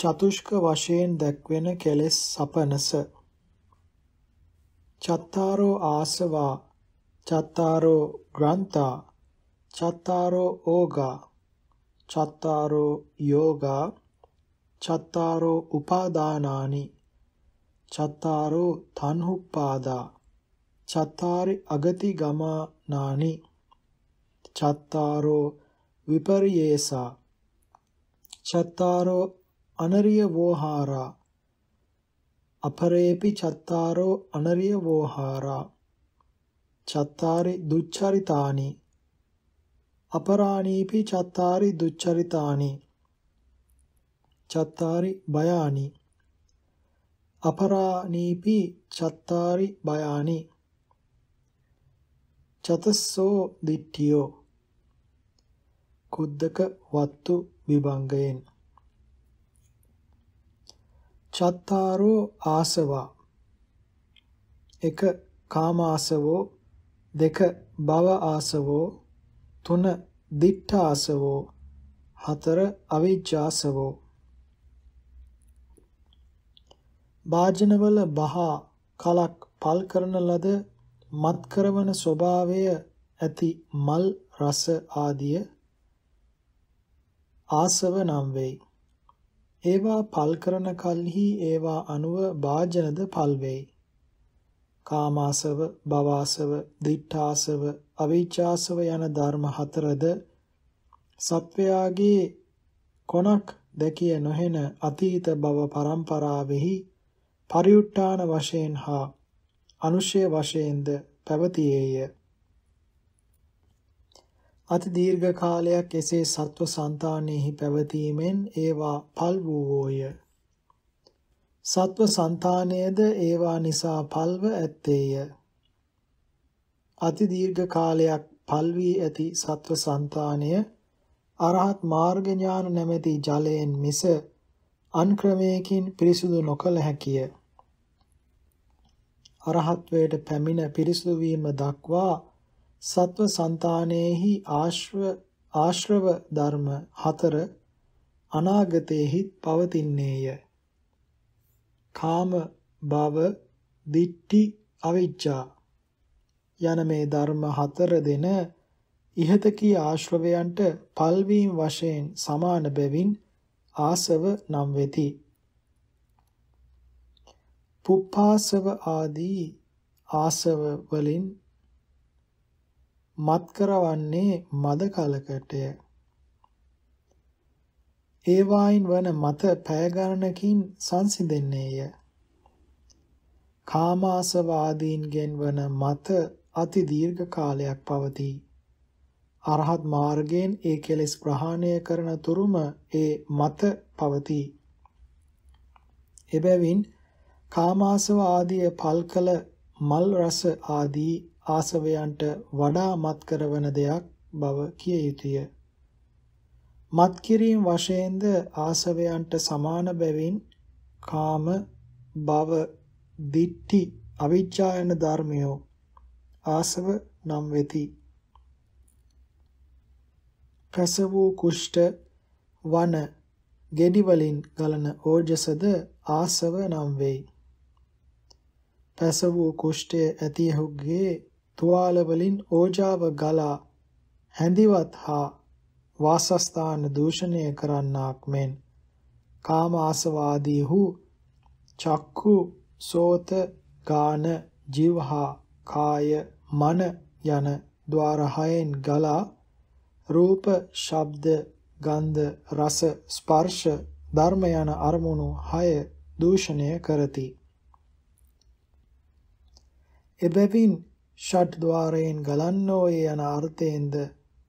චතුෂ්ක වශයෙන් දැක්වෙන කෙලෙස් සපනස චත්තාරෝ ආසවා චත්තාරෝ ග්‍රන්ථා චත්තාරෝ ඕගා චත්තාරෝ යෝගා චත්තාරෝ උපාදානානි චත්තාරෝ තන්හුප්පාදා චත්තාරි අගති ගමානානි චත්තාරෝ විපර්යේසා චත්තාරෝ අනරිය වෝහාරා අපරේපි චත්තාරෝ අනරිය වෝහාරා චත්තාරි දුච්චරිතානි අපරාණීපි චත්තාරි දුච්චරිතානි චත්තාරි බයානි අපරාණීපි චත්තාරි බයානි චතස්සෝ දිට්ඨියෝ කුද්දක වත්තු විභංගයෙන් චත්තාරෝ ආසවා එක කාම ආසවෝ දෙක භව ආසවෝ තුන දිඨ ආසවෝ හතර අවිජ්ජාසවෝ වාජනවල බහා කලක් පල් කරන ලද මත් කරවන ස්වභාවය ඇති මල් රස ආදිය ආසව නම් වෙයි ඒවා පල් කරන කල්හි ඒවා අනුව වාජනද පල් වෙයි. කාමාසව, භවාසව, දිඨාසව, අවීචාසව යන ධර්ම හතරද සත්වයාගේ කොනක් දැකිය නොහෙන අතීත භව පරම්පරාවෙහි පරිඋට්ටාන වශයෙන් හා අනුශය වශයෙන්ද පැවතියේය. අති දීර්ඝ කාලයක් එසේ සත්ව సంతානෙහි පැවතීමෙන් ඒවා පල් වූවෝය. සත්ව సంతානයේද ඒවා නිසා පල්ව ඇත්තේය. අති දීර්ඝ කාලයක් පල් වී ඇති සත්ව సంతානය අරහත් මාර්ග ඥාන නැමැති ජලයෙන් මිස අන් ක්‍රමයකින් පිරිසුදු නොකළ හැකිය. අරහත්වයට පැමිණ පිරිසුදු වීම දක්වා සත්ව సంతානෙහි ආශ්ව ආශ්‍රව ධර්ම හතර අනාගතේහි පවතින්නේය. කාම භව දිට්ඨි අවිජ්ජා යන මේ ධර්ම හතර දෙන ඉහත කී ආශ්‍රවයන්ට පල්වීම් වශයෙන් සමාන බැවින් ආසව නම් වෙති. පුප්පාසව ආදී ආසව වලින් මත් කරවන්නේ මද කලකටය. ඒවායින් වන මත පෑගණනකින් සංසිඳෙන්නේය. කාමාසවාදීන්ගෙන් වන මත අති දීර්ඝ කාලයක් පවතී. අරහත් මාර්ගයෙන් ඒ කෙලෙස් ප්‍රහාණය කරන තුරුම ඒ මත පවතී. එබැවින් කාමාසව ආදී පල්කල මල් රස ආදී ආසවයන්ට වඩා මත් කරවන දෙයක් බව කිය යුතුය. මත් කිරීම වශයෙන්ද ආසවයන්ට සමාන බැවින් කාම භව දිට්ඨි අවිජ්ජායන ධර්මයෝ ආසව නම් වෙති. කස වූ කුෂ්ඨ වන ගෙඩි වලින් ගලන ඕජසද ආසව නම් වෙයි. පැස වූ කුෂ්ඨය ඇතියහුගේ තුවාලවලින් ඕජාව ගලා හැඳිවත් හා වාසස්ථාන දූෂණය කරන්නාක් මෙන් කාම ආසවාදීහු චක්කු සෝත ගාන ජීවහා කාය මන යන ద్వාර හයෙන් ගලා රූප ශබ්ද ගන්ධ රස ස්පර්ශ ධර්ම යන අරමුණු හය දූෂණය කරති එබැවින් ෂඩ් ద్వාරයෙන් ගලන්නෝ ඒ යන අර්ථයෙන්ද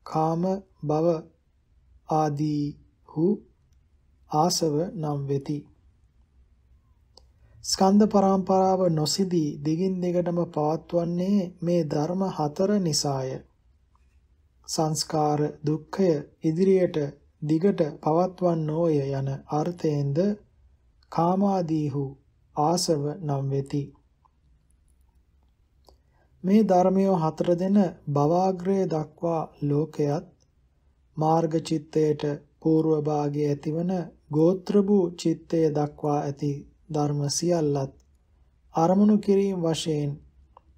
කාම භව ආදී හු ආසව නම් වෙති ස්කන්ධ පරම්පරාව නොසිදී දිගින් දිගටම පවත්වන්නේ මේ ධර්ම හතර නිසාය සංස්කාර දුක්ඛය ඉදිරියට දිගට පවත්වන්නෝය යන අර්ථයෙන්ද කාමාදීහු ආසව නම් වෙති මේ ධර්මය හතර දෙන භවාග්‍රය දක්වා ලෝකයත් මාර්ග චිත්තයට పూర్ව භාගයේ ඇතිවන ගෝත්‍ර වූ චිත්තය දක්වා ඇති ධර්ම සියල්ලත් අරමුණු කිරීම වශයෙන්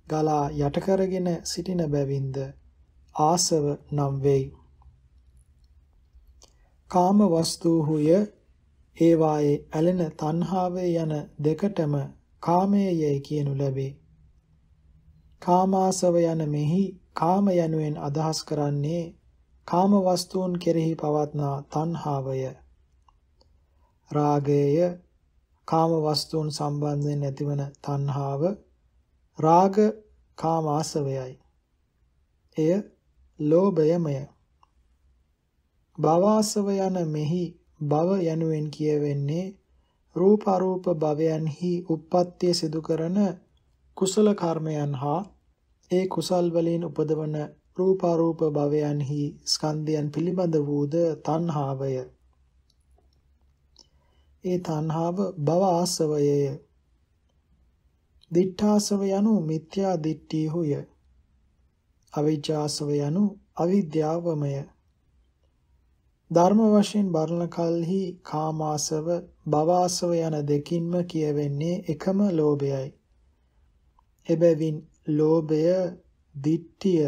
ගලා යට කරගෙන සිටින බැවින්ද ආසව නම් වෙයි. කාම වස්තුහුය ඒවායේ ඇලෙන තණ්හාවේ යන දෙකටම කාමයේයි කියනු ලැබේ. කාමාසව යන මෙහි කාම යනුවෙන් අදහස් කරන්නේ කාම වස්තුන් කෙරෙහි පවත්නා තණ්හාවය. රාගය කාම වස්තුන් සම්බන්ධයෙන් ඇතිවන තණ්හාව රාග කාමාසවයයි. එය ලෝභයමය. භවාසව යන මෙහි භව යනුවෙන් කියවෙන්නේ රූප අරූප භවයන්හි උප්පත්තිය සිදු කරන කුසල කර්මයන් හා ඒ කුසල් වලින් උපදවන රූපාරූප භවයන්හි ස්කන්ධයන් පිළිබඳ වූද තණ්හාවය. ඒ තණ්හාව භව ආසවයය. දිඨාසව යනු මිත්‍යා දිට්ඨියුය. අවිජ්ජාසව යනු අවිද්‍යාවමය. ධර්ම වශයෙන් බරණ කල්හි කාමාසව භවාසව යන දෙකින්ම කියවෙන්නේ එකම ලෝභයයි. එබැවින් ලෝභය, දිට්ඨිය,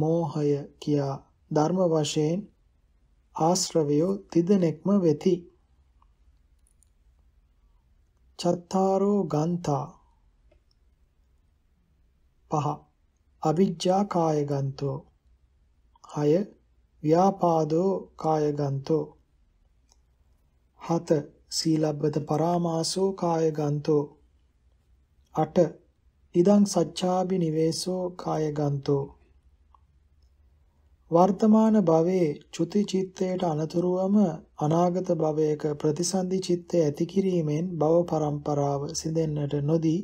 මෝහය කියා ධර්ම වශයෙන් ආශ්‍රවයෝ තිදෙනෙක්ම වෙති. චත්තාරෝ ගන්තා පහ අවිජ්ජා කායගන්තෝ හය ව්‍යාපාදෝ කායගන්තෝ හත සීලබ්බත පරාමාසෝ කායගන්තෝ අට ඉදං සච්ඡාබි නිවේසෝ කායගන්තෝ වර්තමාන භවයේ චුති චිත්තයට අනතුරුවම අනාගත භවයක ප්‍රතිසන්දි චිත්තය ඇති කිරීමෙන් භව පරම්පරාව සිදෙන්නට නොදී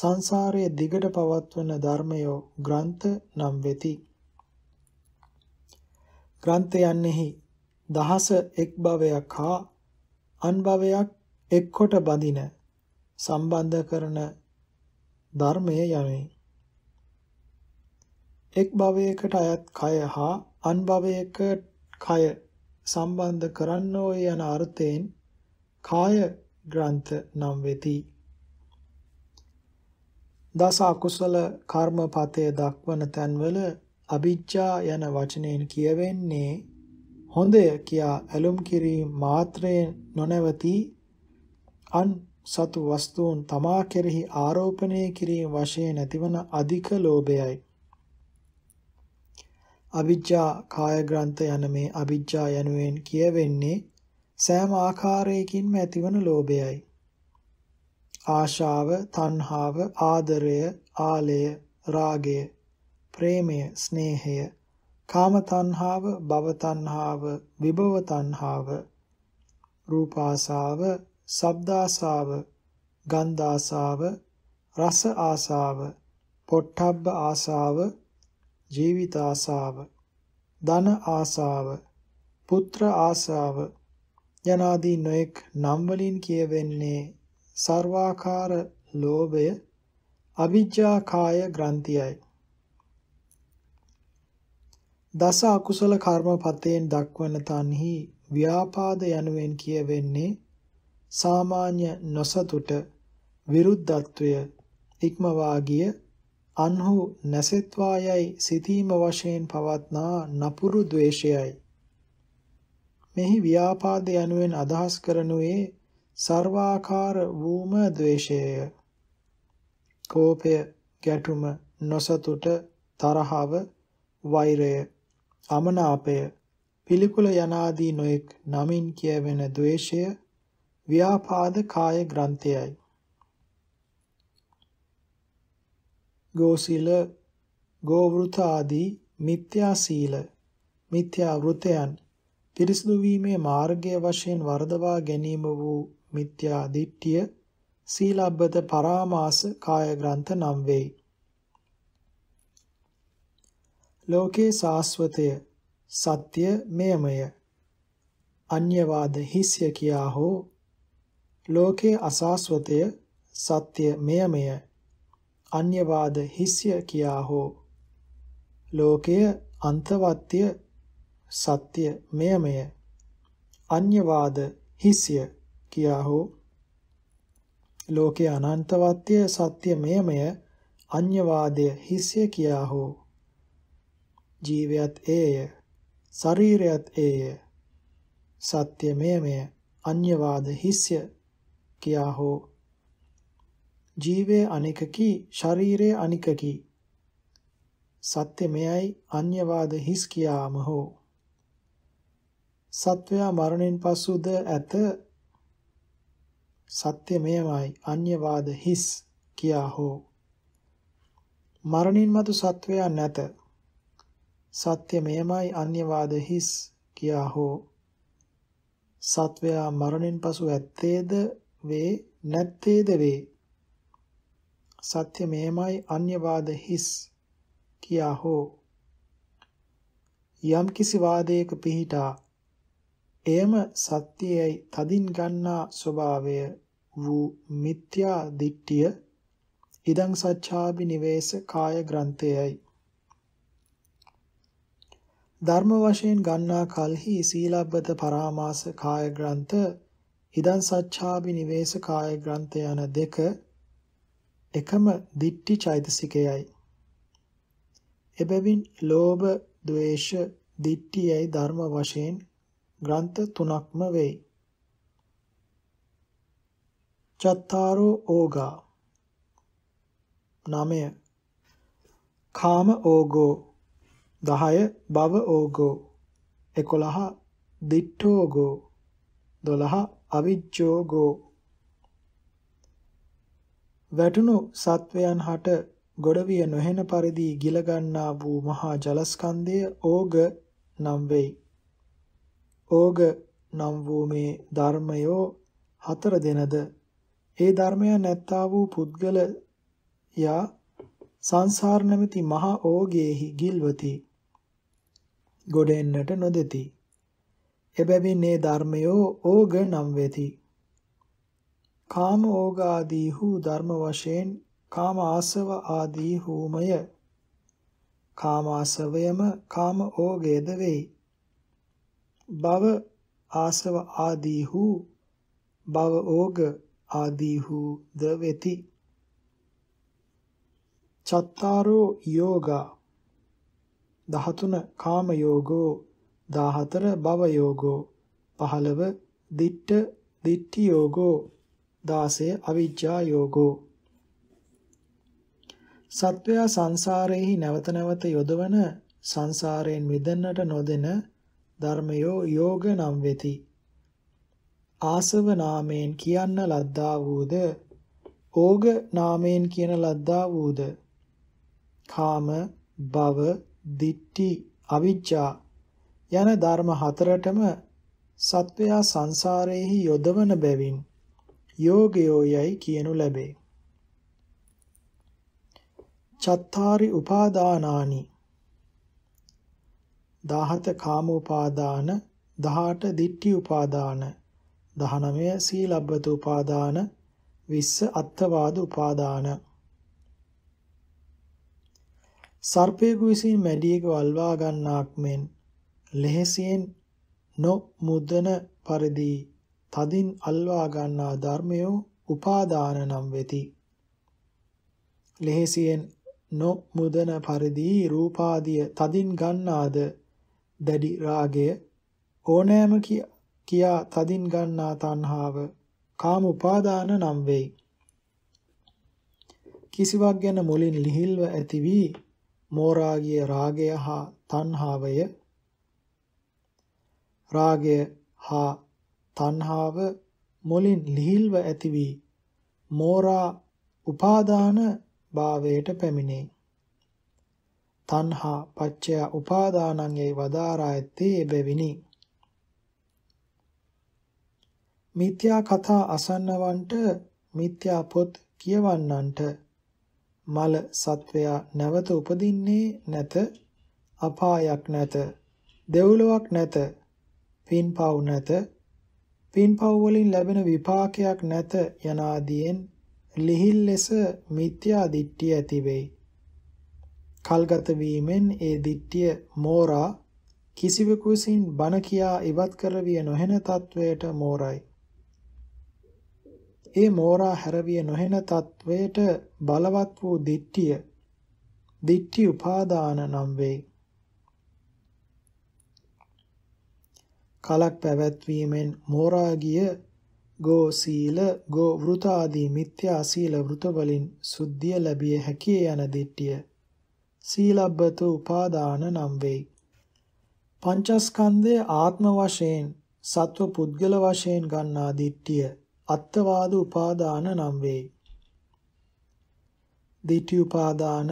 සංසාරයේ දිගට පවත්වන ධර්මයෝ ග්‍රන්ථ නම් වෙති. ග්‍රන්ථයන්ෙහි දහස එක් භවයක් හා අන් භවයක් එක්කොට බඳින සම්බන්ධ කරන ධර්මය යනුයි. එක් භවයකට අයත් කය හා අන් භවයක කය සම්බන්ධ කරන්නෝ යන අර්ථයෙන් කාය ග්‍රන්ථ නම් වෙති. දස අකුසල කර්මපතේ දක්වන තැන්වල අභිජ්ජා යන වචනයෙන් කියවෙන්නේ හොඳය කියා ඇලුම් කිරීම මාත්‍රයෙන් නොනැවති අන් සතු වස්තුන් තමා කෙරෙහි ආරෝපණය කිරීම වශයෙන් ඇතිවන අධික ලෝභයයි. අවිජ්ජා කාය ග්‍රන්ථ යන මේ අවිජ්ජා යනුවෙන් කියවෙන්නේ සෑම ආකාරයකින්ම ඇතිවන ලෝභයයි. ආශාව, තණ්හාව, ආදරය, ආලය, රාගය, ප්‍රේමය, ස්නේහය, කාම තණ්හාව, භව තණ්හාව, විභව තණ්හාව, රූපාසාව, ශබ්ද ආසාව, ගන්ධ ආසාව, රස ආසාව, පොට්ටබ්බ ආසාව, ජීවිත ආසාව, ධන ආසාව, පුත්‍ර ආසාව යනාදී නොඑක් නම් වලින් කියවෙන්නේ සර්වාකාර ලෝභය අවිජ්ජා කාය ග්‍රන්ථියයි. දස අකුසල කර්මපතයෙන් දක්වන තන්හි ව්‍යාපාද යනුවෙන් කියවෙන්නේ සාමාන්‍ය නොසතුට විරුද්ධත්වය ඉක්මවා ගිය අන්හු නැසෙත්වා යයි සිතීම වශයෙන් පවත්නා නපුරු ද්වේෂයයි මෙහි ව්‍යාපාද යනුවෙන් අදහස් කරනුයේ සර්වාකාර වූම ද්වේෂය කෝපය ගැටුම නොසතුට තරහව වෛරය අමනාපය පිළිකුල යනාදී නොඑක් නමින් කියවෙන ද්වේෂය ව්‍යාපාද කාය ග්‍රන්ථයයි. ගෝසීල, ගෝවෘත ආදී මිත්‍යා සීල, මිත්‍යා වෘතයන් පිරිසිදු වීමේ මාර්ගය වශයෙන් වර්ධවා ගැනීම වූ මිත්‍යා දිට්ඨිය සීලබ්බත පරාමාස කාය ග්‍රන්ථ නම් වෙයි. ලෝකේ සාස්වතය සත්‍ය මෙයමය අන්‍යවාද හිස්ය කියා හෝ ලෝකයේ අසාස්වතය සත්‍ය මෙයමය අන්‍යවාද හිස්ය කියා හෝ ලෝකය අන්තවත්ය සත්‍ය මෙයමය අන්‍යවාද හිස්ය කියා හෝ ලෝකය අනන්තවත්ය සත්‍ය මෙයමය අන්‍යවාදය හිස්ය කියා හෝ ජීවයත් ඒය ශරීරයත් ඒය සත්‍ය මෙයමය අන්‍යවාද හිස්ය කියා හෝ ජීවය අනිකකි ශරීරය අනිකකි සත්‍ය මෙයයි අන්‍යවාද හිස් කියාම හෝ සත්වයා මරණයෙන් පසුද ඇත සත්‍ය මෙයමයි අන්‍යවාද හිස් කියා හෝ මරණින් මතු සත්වයා නැත සත්‍ය මෙයමයි අන්‍යවාද හිස් කියා හෝ සත්වයා මරණින් පසු ඇත්තේද වේ නැත්තේද වේ සත්‍ය මෙහෙමයි අන්‍යවාද හිස් කියා හෝ යම් කිසි වාදයක පිහිටා එයම සත්‍යයයි තදින් ගන්නා ස්වභාවය වූ මිත්‍යා දිට්ඨිය ඉදං සච්ඡාබි නිවේස කාය ග්‍රන්ථයයි ධර්ම වශයෙන් ගන්නා කලෙහි සීලබ්බත පරාමාස කාය ග්‍රන්ථ හිදං සච්ඡාබි නිවේස කාය ග්‍රන්ථ යන දෙක එකම දිට්ටි චෛතසිකයයි. එබැවින් ලෝභ, ద్వේෂ, දිට්ඨියයි ධර්ම වශයෙන් ග්‍රන්ථ තුනක්ම වෙයි. චත්තාරෝ ඕගා 9 කාම ඕගෝ 10 භව ඕගෝ 11 දිට්ඨෝගෝ 12 අවිජ්ජෝගෝ වැටුණු සත්වයන් හට ගොඩවිය නොහෙන පරිදි ගිල ගන්නා වූ මහා ජලස්කන්ධය ඕග නම් වෙයි. ඕග නම් වූ මේ ධර්මයෝ හතර දෙනද ඒ ධර්මය නැත්තා වූ පුද්ගල යා සංසාර නැමැති මහා ඕගෙහි ගිල්වති. ගොඩ එන්නට නොදෙති. එබැවින් ඒ ධර්මයෝ ඕග නම් වෙති. කාම ඕග ආදීහු ධර්ම වශයෙන් කාම ආසව ආදීහුමය. කාම ආසවයම කාම ඕගේද වෙයි. භව ආසව ආදීහු භව ඕග ආදීහු ද වෙති. චත්තාරෝ යෝගා 13 කාම යෝගෝ 14 භව යෝගෝ 15 දිට්ඨ දිට්ඨි යෝගෝ 16 අවිජ්ජා යෝගෝ සත්වයා සංසාරයේහි නැවත නැවත යොදවන සංසාරයෙන් මිදෙන්නට නොදෙන ධර්මයෝ යෝග නම් වෙති. ආසව නාමයෙන් කියන්න ලද්දා වූද ඕග නාමයෙන් කියන ලද්දා වූද කාම භව දිට්ටි අවිජ්ජා යන ධර්ම හතරටම සත්වයා සංසාරයේහි යොදවන බැවින් යෝගයෝ යයි කියනු ලැබේ. චත්තාරි උපාදානානි 17 කාම උපාදාන 18 දිට්ඨි උපාදාන 19 සීලබ්බත උපාදාන 20 අත්වාද උපාදාන සර්පයේ විසින් මැඩියක වල්වා ගන්නාක් මෙන් ලෙහෙසියෙන් නොමුදන පරිදි තදින් අල්වා ගන්නා ධර්මයෝ උපාදාන නම් වෙති. ලෙහෙසියෙන් නොමුදන පරිදි රූපාදිය තදින් ගන්නාද දැඩි රාගය ඕනෑම කියා තදින් ගන්නා තණ්හාව කාම උපාදාන නම් වෙයි. කිසිවක් ගැන මුලින් ලිහිල්ව ඇති වී මෝරාගිය රාගය හා තණ්හාවය රාගය හා තණ්හාව මුලින් ලිහිල්ව ඇති වී මෝරා උපාදාන භාවයට පැමිණේ. තණ්හා පච්චය උපාදානං යේ වදාරා ඇත්තේ එබැවිනි. මිත්‍යා කතා අසන්නවන්ට මිත්‍යා පොත් කියවන්නන්ට මල සත්වයා නැවත උපදින්නේ නැත අපායක් නැත දෙව්ලොවක් නැත පින් පව් නැත පින් පව් වලින් ලැබෙන විපාකයක් නැත යන ආදීන් ලිහිල් ලෙස මිත්‍යා දිට්ඨිය ඇති වෙයි කල්ගත වීමෙන් ඒ දිට්ඨිය මෝරා කිසිවෙකු විසින් බණ කියා ඉවත් කරවිය නොහැන තත්වයට මෝරයි ඒ මෝරා හැරවිය නොහෙන තත්වයට බලවත් වූ දිට්ඨිය දිට්ඨි උපාදාන නම් වේ. කලක් පැවැත්වීමෙන් මෝරා ගිය ගෝ සීල ගෝ වෘත ආදී මිත්‍යා සීල වෘත වලින් සුද්ධිය ලැබිය හැකිය යන දිට්ඨිය සීලබ්බත උපාදාන නම් වෙයි පංචස්කන්ධය ආත්ම වශයෙන් සත්ව පුද්ගල වශයෙන් ගන්නා දිට්ඨිය අත්වාද උපාදාන නම් වෙයි දිට්ඨි උපාදාන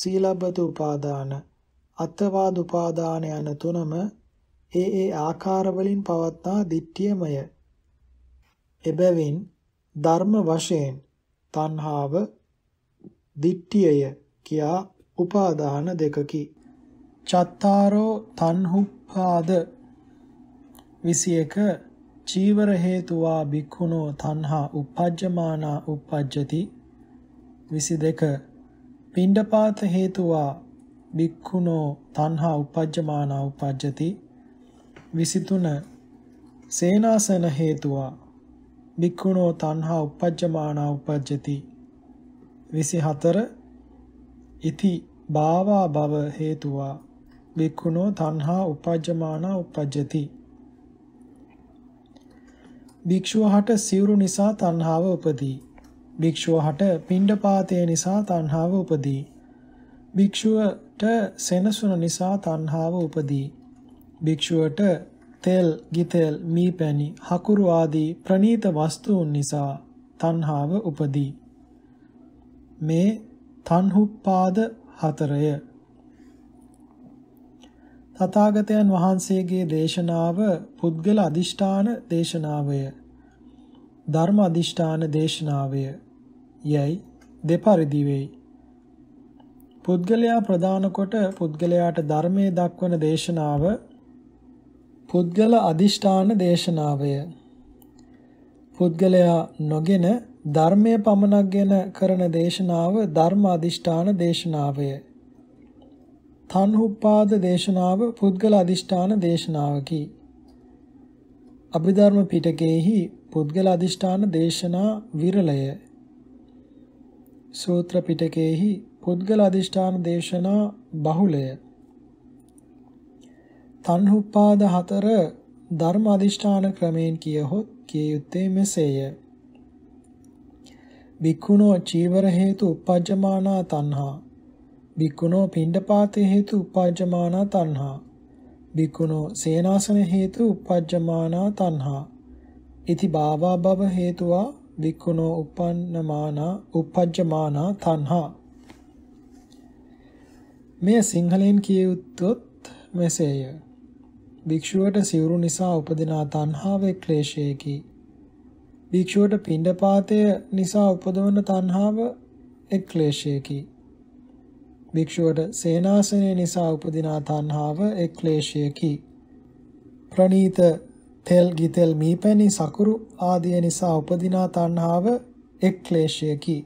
සීලබ්බත උපාදාන අත්වාද උපාදාන යන තුනම ඒ ඒ ආකාරවලින් පවත්නා දිට්ඨියමය. එබැවින් ධර්ම වශයෙන් තණ්හාව දිට්ඨියය කියා උපාදාන දෙකකි. චත්තාරෝ තණ්හුප්පාද 21 චීවර හේතුවා භික්ඛුනෝ තණ්හා uppajjamana uppajjati 22 පිණ්ඩපාත හේතුවා භික්ඛුනෝ තණ්හා uppajjamana uppajjati විසිතුන සේනාසන හේතුවා භික්ඛුනෝ තණ්හා uppajjamana uppajjati 24 ඉති භාවා භව හේතුවා භික්ඛුනෝ තණ්හා uppajjamana uppajjati භික්ෂුවහට සිවුරු නිසා තණ්හාව උපදී භික්ෂුවහට පිණ්ඩපාතය නිසා තණ්හාව උපදී භික්ෂුවට සෙනසුන නිසා තණ්හාව උපදී භික්ෂුවට තෙල්, ගිතෙල්, මී පැණි, හකුරු ආදී ප්‍රනීත වස්තුන් නිසා තණ්හාව උපදී. මේ තණ්හුප්පාද හතරය. තථාගතයන් වහන්සේගේ දේශනාව පුද්ගල අදිෂ්ඨාන දේශනාවය. ධර්ම අදිෂ්ඨාන දේශනාවය යයි දෙපරිදි වෙයි. පුද්ගලයා ප්‍රදාන කොට පුද්ගලයාට ධර්මයේ දක්වන දේශනාව පුද්ගල අදිෂ්ඨාන දේශනාවය පුද්ගලයා නොගෙන ධර්මය පමණක් ගැන කරන දේශනාව ධර්ම අදිෂ්ඨාන දේශනාවය තන්හුප්පාද දේශනාව පුද්ගල අදිෂ්ඨාන දේශනාවකි අභිධර්ම පිටකයේහි පුද්ගල අදිෂ්ඨාන දේශනා විරලය සූත්‍ර පිටකයේහි පුද්ගල අදිෂ්ඨාන දේශනා බහුලය තණ්හුපාද හතර ධර්ම අදිෂ්ඨාන ක්‍රමයෙන් කියහොත් කිය යුත්තේ මෙසේය. භික්ඛුනෝ චීවර හේතු uppajjamana tanha. භික්ඛුනෝ පිණ්ඩපාතේ හේතු uppajjamana tanha. භික්ඛුනෝ සේනාසන හේතු uppajjamana tanha. ඉති භාවා භව හේතුවා භික්ඛුනෝ uppannamana uppajjamana tanha. මෙය සිංහලෙන් කිය යුත්තොත් මෙසේය. භික්ෂුවට සිවුරු නිසා උපදින තණ්හාවේ ක්ලේශයකි. භික්ෂුවට පිණ්ඩපාතය නිසා උපදවන තණ්හාව එක් ක්ලේශයකි. භික්ෂුවට සේනාසනය නිසා උපදින තණ්හාව එක් ක්ලේශයකි. ප්‍රණීත තෙල් ගිතෙල් මීපැණි සකුරු ආදිය නිසා උපදින තණ්හාව එක් ක්ලේශයකි.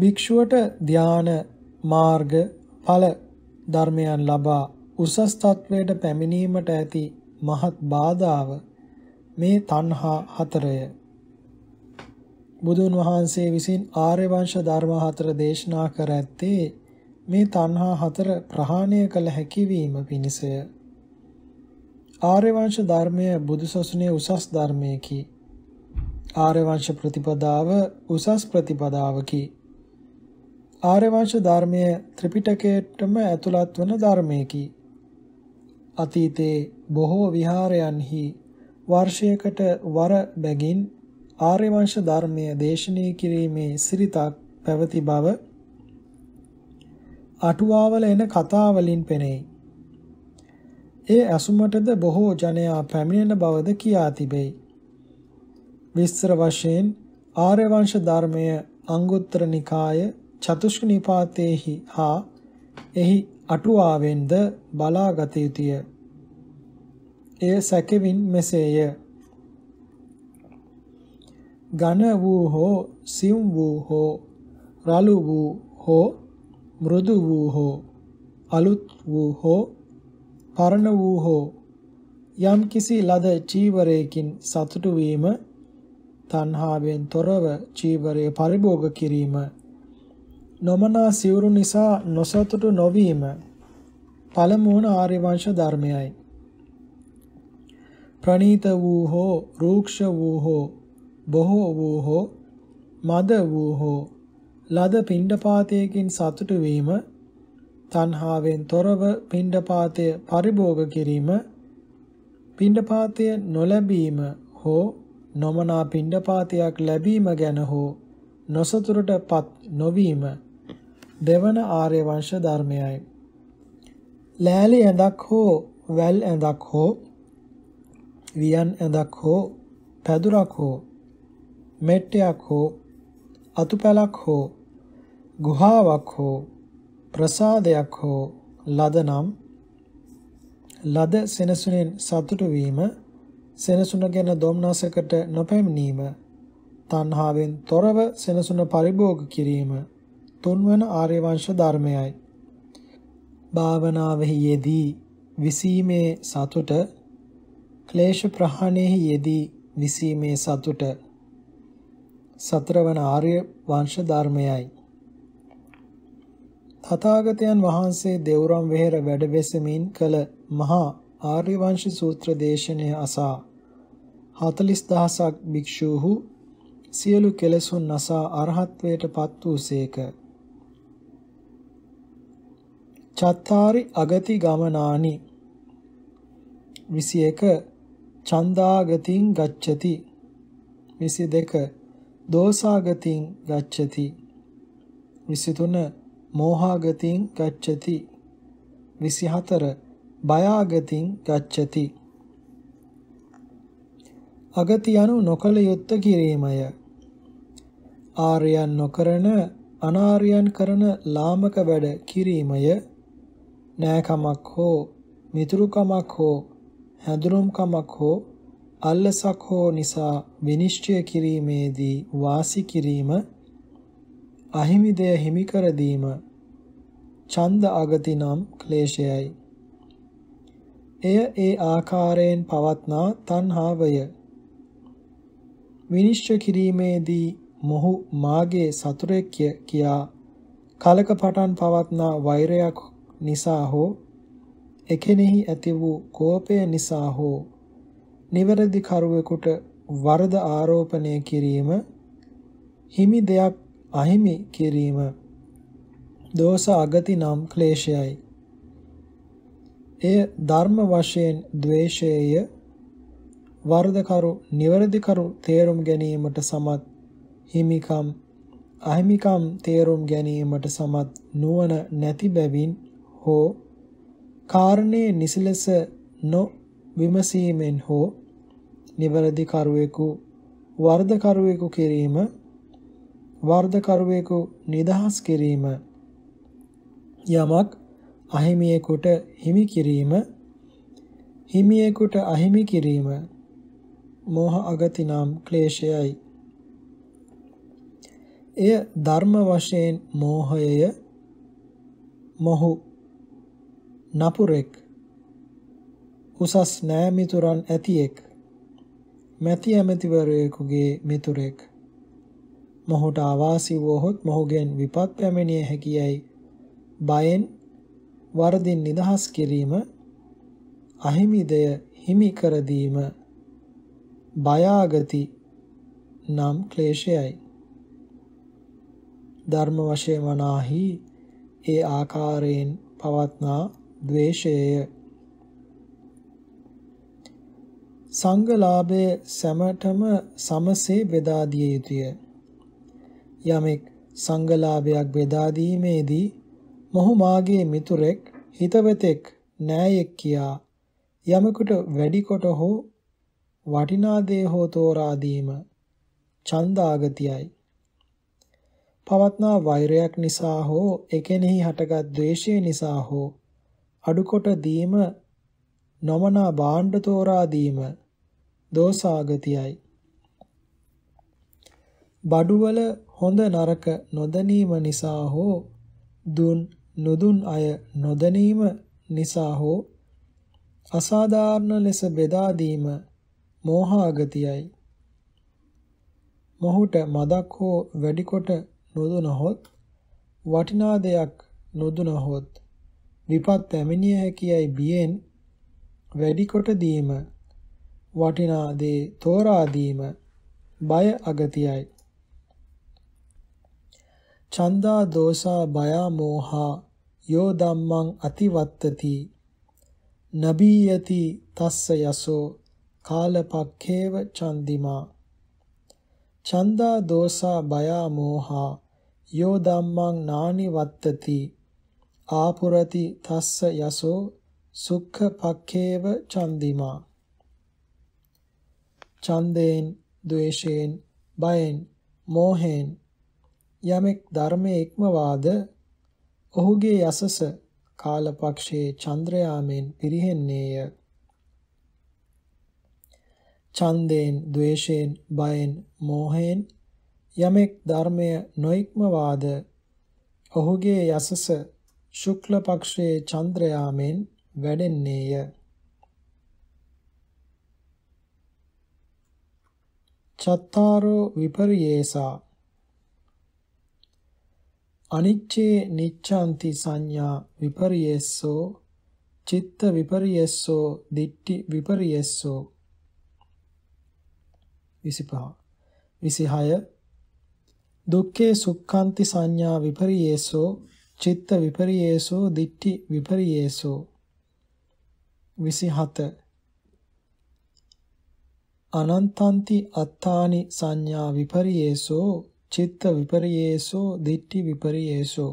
භික්ෂුවට ධාන මාර්ග ඵල ධර්මයන් ලබා උසස් තත්වයට පැමිණීමට ඇති මහත් බාධාව මේ තණ්හා හතරය. බුදුන් වහන්සේ විසින් ආර්ය වංශ ධර්ම හතර දේශනා කර ඇත්තේ මේ තණ්හා හතර ප්‍රහාණය කළ හැකිවීම පිණිසය. ආර්ය වංශ ධර්මය බුදුසසුනේ උසස් ධර්මයකි. ආර්ය වංශ ප්‍රතිපදාව උසස් ප්‍රතිපදාවකි. ආර්ය වංශ ධර්මය ත්‍රිපිටකයටම ඇතුළත් වන ධර්මයකි. අතීතයේ බොහෝ විහාරයන්හි වර්ෂයකට වර බැගින් ආර්ය වංශ ධර්මය දේශනය කිරීමේ සිරිතක් පැවති බව අටුවාවල එන කතාවලින් පෙනෙයි. ඒ අසුමටද බොහෝ ජනයා පැමිණෙන බවද කියා තිබෙයි. විස්තර වශයෙන් ආර්ය වංශ ධර්මය අංගුත්තර නිකාය චතුෂ්ක නිපාතේහි හා එහි අටුවාවෙන්ද බලාගත යුතුය. එය සැකෙවින් මෙසේය. ඝන වූ හෝ සිම් වූ හෝ රළු වූ හෝ මෘදු වූ හෝ අලුත් වූ හෝ පරණ වූ හෝ යම් කිසි ලද චීවරයකින් සතුටු වීම තණ්හාවෙන් තොරව චීවරය පරිභෝග කිරීම නොමනා සිවුරු නිසා නොසතුටු නොවීම පළමුවන ආර්යවංශ ධර්මයයි. ප්‍රණීත වූ හෝ රූක්ෂ වූ හෝ බොහෝ වූ හෝ මද වූ හෝ ලද පිණ්ඩපාතයකින් සතුටු වීම තණ්හාවෙන් තොරව පිණ්ඩපාතය පරිභෝග කිරීම පිණ්ඩපාතය නොලැබීම හෝ නොමනා පිණ්ඩපාතයක් ලැබීම ගැන හෝ නොසතුටටපත් නොවීම දෙවන ආර්ය වංශ ධර්මයයි. ලෑලි ඇඳක් හෝ වැල් ඇඳක් හෝ වියන් ඇඳක් හෝ පැදුරක් හෝ මෙට්ටයක් හෝ අතුපැලක් හෝ ගුහාවක් හෝ ප්‍රසාදයක් හෝ ලදනම් ලද සෙනසුනෙන් සතුටු වීම සෙනසුන ගැන දොම්නාසකට නොපැමිණීම තණ්හාවෙන් තොරව සෙනසුන පරිභෝග කිරීම තුන්වන ආර්ය වංශ ධර්මයයි. භාවනාවෙහි යෙදී විසීමේ සතුට ක්ලේශ ප්‍රහාණයෙහි යෙදී විසීමේ සතුට සතරවන ආර්ය වංශ ධර්මයයි. තථාගතයන් වහන්සේ දේවරම් වෙහෙර වැඩවෙසමින් කළ මහා ආර්ය වංශ සූත්‍ර දේශනය අසා 40000ක් භික්ෂූහු සියලු කෙලෙසුන් නසා අරහත්වයට පත් වූසේක. චත්තාරි අගති ගමනානි 21 චන්දාගතින් ගච්ඡති 22 දෝසාගතින් ගච්ඡති 23 මෝහාගතින් ගච්ඡති 24 බයාගතින් ගච්ඡති අගති යනු නොකල යුත්ත කිරීමය ආර්යයන් නොකරන අනාර්යයන් කරන ලාමක වැඩ කිරීමය නෑකමක් හෝ මිතුරුකමක් හෝ හැඳුනුම්කමක් හෝ අල්ලසක් හෝ නිසා විනිශ්චය කිරීමේදී වාසි කිරීම අහිමි දෙය හිමි කර දීම ඡන්ද අගති නම් ක්ලේශයයි. එය ඒ ආකාරයෙන් පවත්නා තණ්හාවය. විනිශ්චය කිරීමේදී මොහු මාගේ සතුරෙක්ය කියා කලක පටන් පවත්නා වෛරයක් නිසා හෝ එකෙනෙහි ඇති වූ කෝපය නිසා හෝ නිවැරදි කරුවෙකුට වරද ආරෝපණය කිරීම හිමි දෙයක් අහිමි කිරීම දෝෂ අගති නම් ක්ලේශයයි එය ධර්ම වශයෙන් द्वේෂයය වරදකරු නිවැරදිකරු තේරුම් ගැනීමට සමත් හිමිකම් අහිමිකම් තේරුම් ගැනීමට සමත් නුවණ නැති බැවින් හෝ කාරණේ නිසිලෙස නො විමසීමෙන් හෝ නිවැරදි කරුවෙකු වර්ධ කරුවෙකු කිරීම වර්ධ කරුවෙකු නිදහස් කිරීම යමක් අහිමියෙකුට හිමි කිරීම හිමියෙකුට අහිමි කිරීම මෝහ අගති නම් ක්ලේශයයි එය ධර්ම වශයෙන් මෝහයය මොහු නපුරෙක් උසස් නෑ මිතුරන් ඇතියෙක් මැති ඇමතිවරයෙකුගේ මිතුරෙක් මොහුට ආවාසි වූහොත් මොහුගෙන් විපත් පැමිණිය හැකියයි බයෙන් වරදින් නිදහස් කිරීම අහිමිදය හිමි කර දීම බයාගති නම් ක්ලේශයයි ධර්ම වශයෙන් වනාහි ඒ ආකාරයෙන් පවත්නා ද්වේෂයය සංඝලාභය සැමටම සමසේ බෙදා දිය යුතුය යමෙක් සංඝලාභයක් බෙදා දීමේදී මොහු මාගේ මිතුරෙක් හිතවතෙක් නෑයෙක් කියා යමෙකුට වැඩි කොට හෝ වටිනා දේ හෝ තෝරා දීම ඡන්දාගතියයි පවත්නා වෛරයක් නිසා හෝ එකෙනෙහි හටගත් ද්වේෂය නිසා හෝ අඩුකොට දීම නොමනා භාණ්ඩ තෝරා දීම දෝසාගතියයි. බඩුවල හොඳ නරක නොදැනීම නිසා හෝ දුන් නොදුන් අය නොදැනීම නිසා හෝ අසාධාරණ ලෙස බෙදා දීම මෝහාගතියයි. මොහුට මදක් හෝ වැඩිකොට නොදුනහොත් වටිනා දෙයක් නොදුනහොත් විපත් පැමිණිය හැකියයි බියෙන් වැඩි කොට දීම වටිනා දේ තෝරා දීම බය අගතියයි චන්දා දෝසා බයා මෝහා යෝ ධම්මං අතිවත්තති නබීයති තස්ස යසෝ කාලපක්ඛේව චන්දිමා චන්දා දෝසා බයා මෝහා යෝ ධම්මං නානි වත්තති ආපුරති තස්ස යසෝ සුක්ඛ පක්ඛේව චන්දිමා ඡන්දයෙන් ද්වේෂයෙන් බයෙන් මෝහෙන් යමෙක් ධර්මයේ ඉක්මවාද ඔහුගේ යසස කාලපක්ෂයේ චන්ද්‍රයාමෙන් පිරිහෙන්නේය ඡන්දයෙන් ද්වේෂයෙන් බයෙන් මෝහෙන් යමෙක් ධර්මය නොඉක්මවාද ඔහුගේ යසස ශුක්ල පක්ෂයේ චන්ද්‍රයාමෙන් වැඩෙන්නේය. චත්තාරෝ විපරියේසා අනිච්චේ නිච්ඡාන්ති සංඥා විපරියස්සෝ චිත්ත විපරියස්සෝ දිට්ඨි විපරියස්සෝ 25 26 දුක්ඛේ සුක්ඛාන්ති සංඥා විපරියේසෝ චිත්ත විපරියේසෝ දිට්ඨි විපරියේසෝ 27 අනන්තන්ති අත්තානි සංඥා විපරියේසෝ චිත්ත විපරියේසෝ දිට්ඨි විපරියේසෝ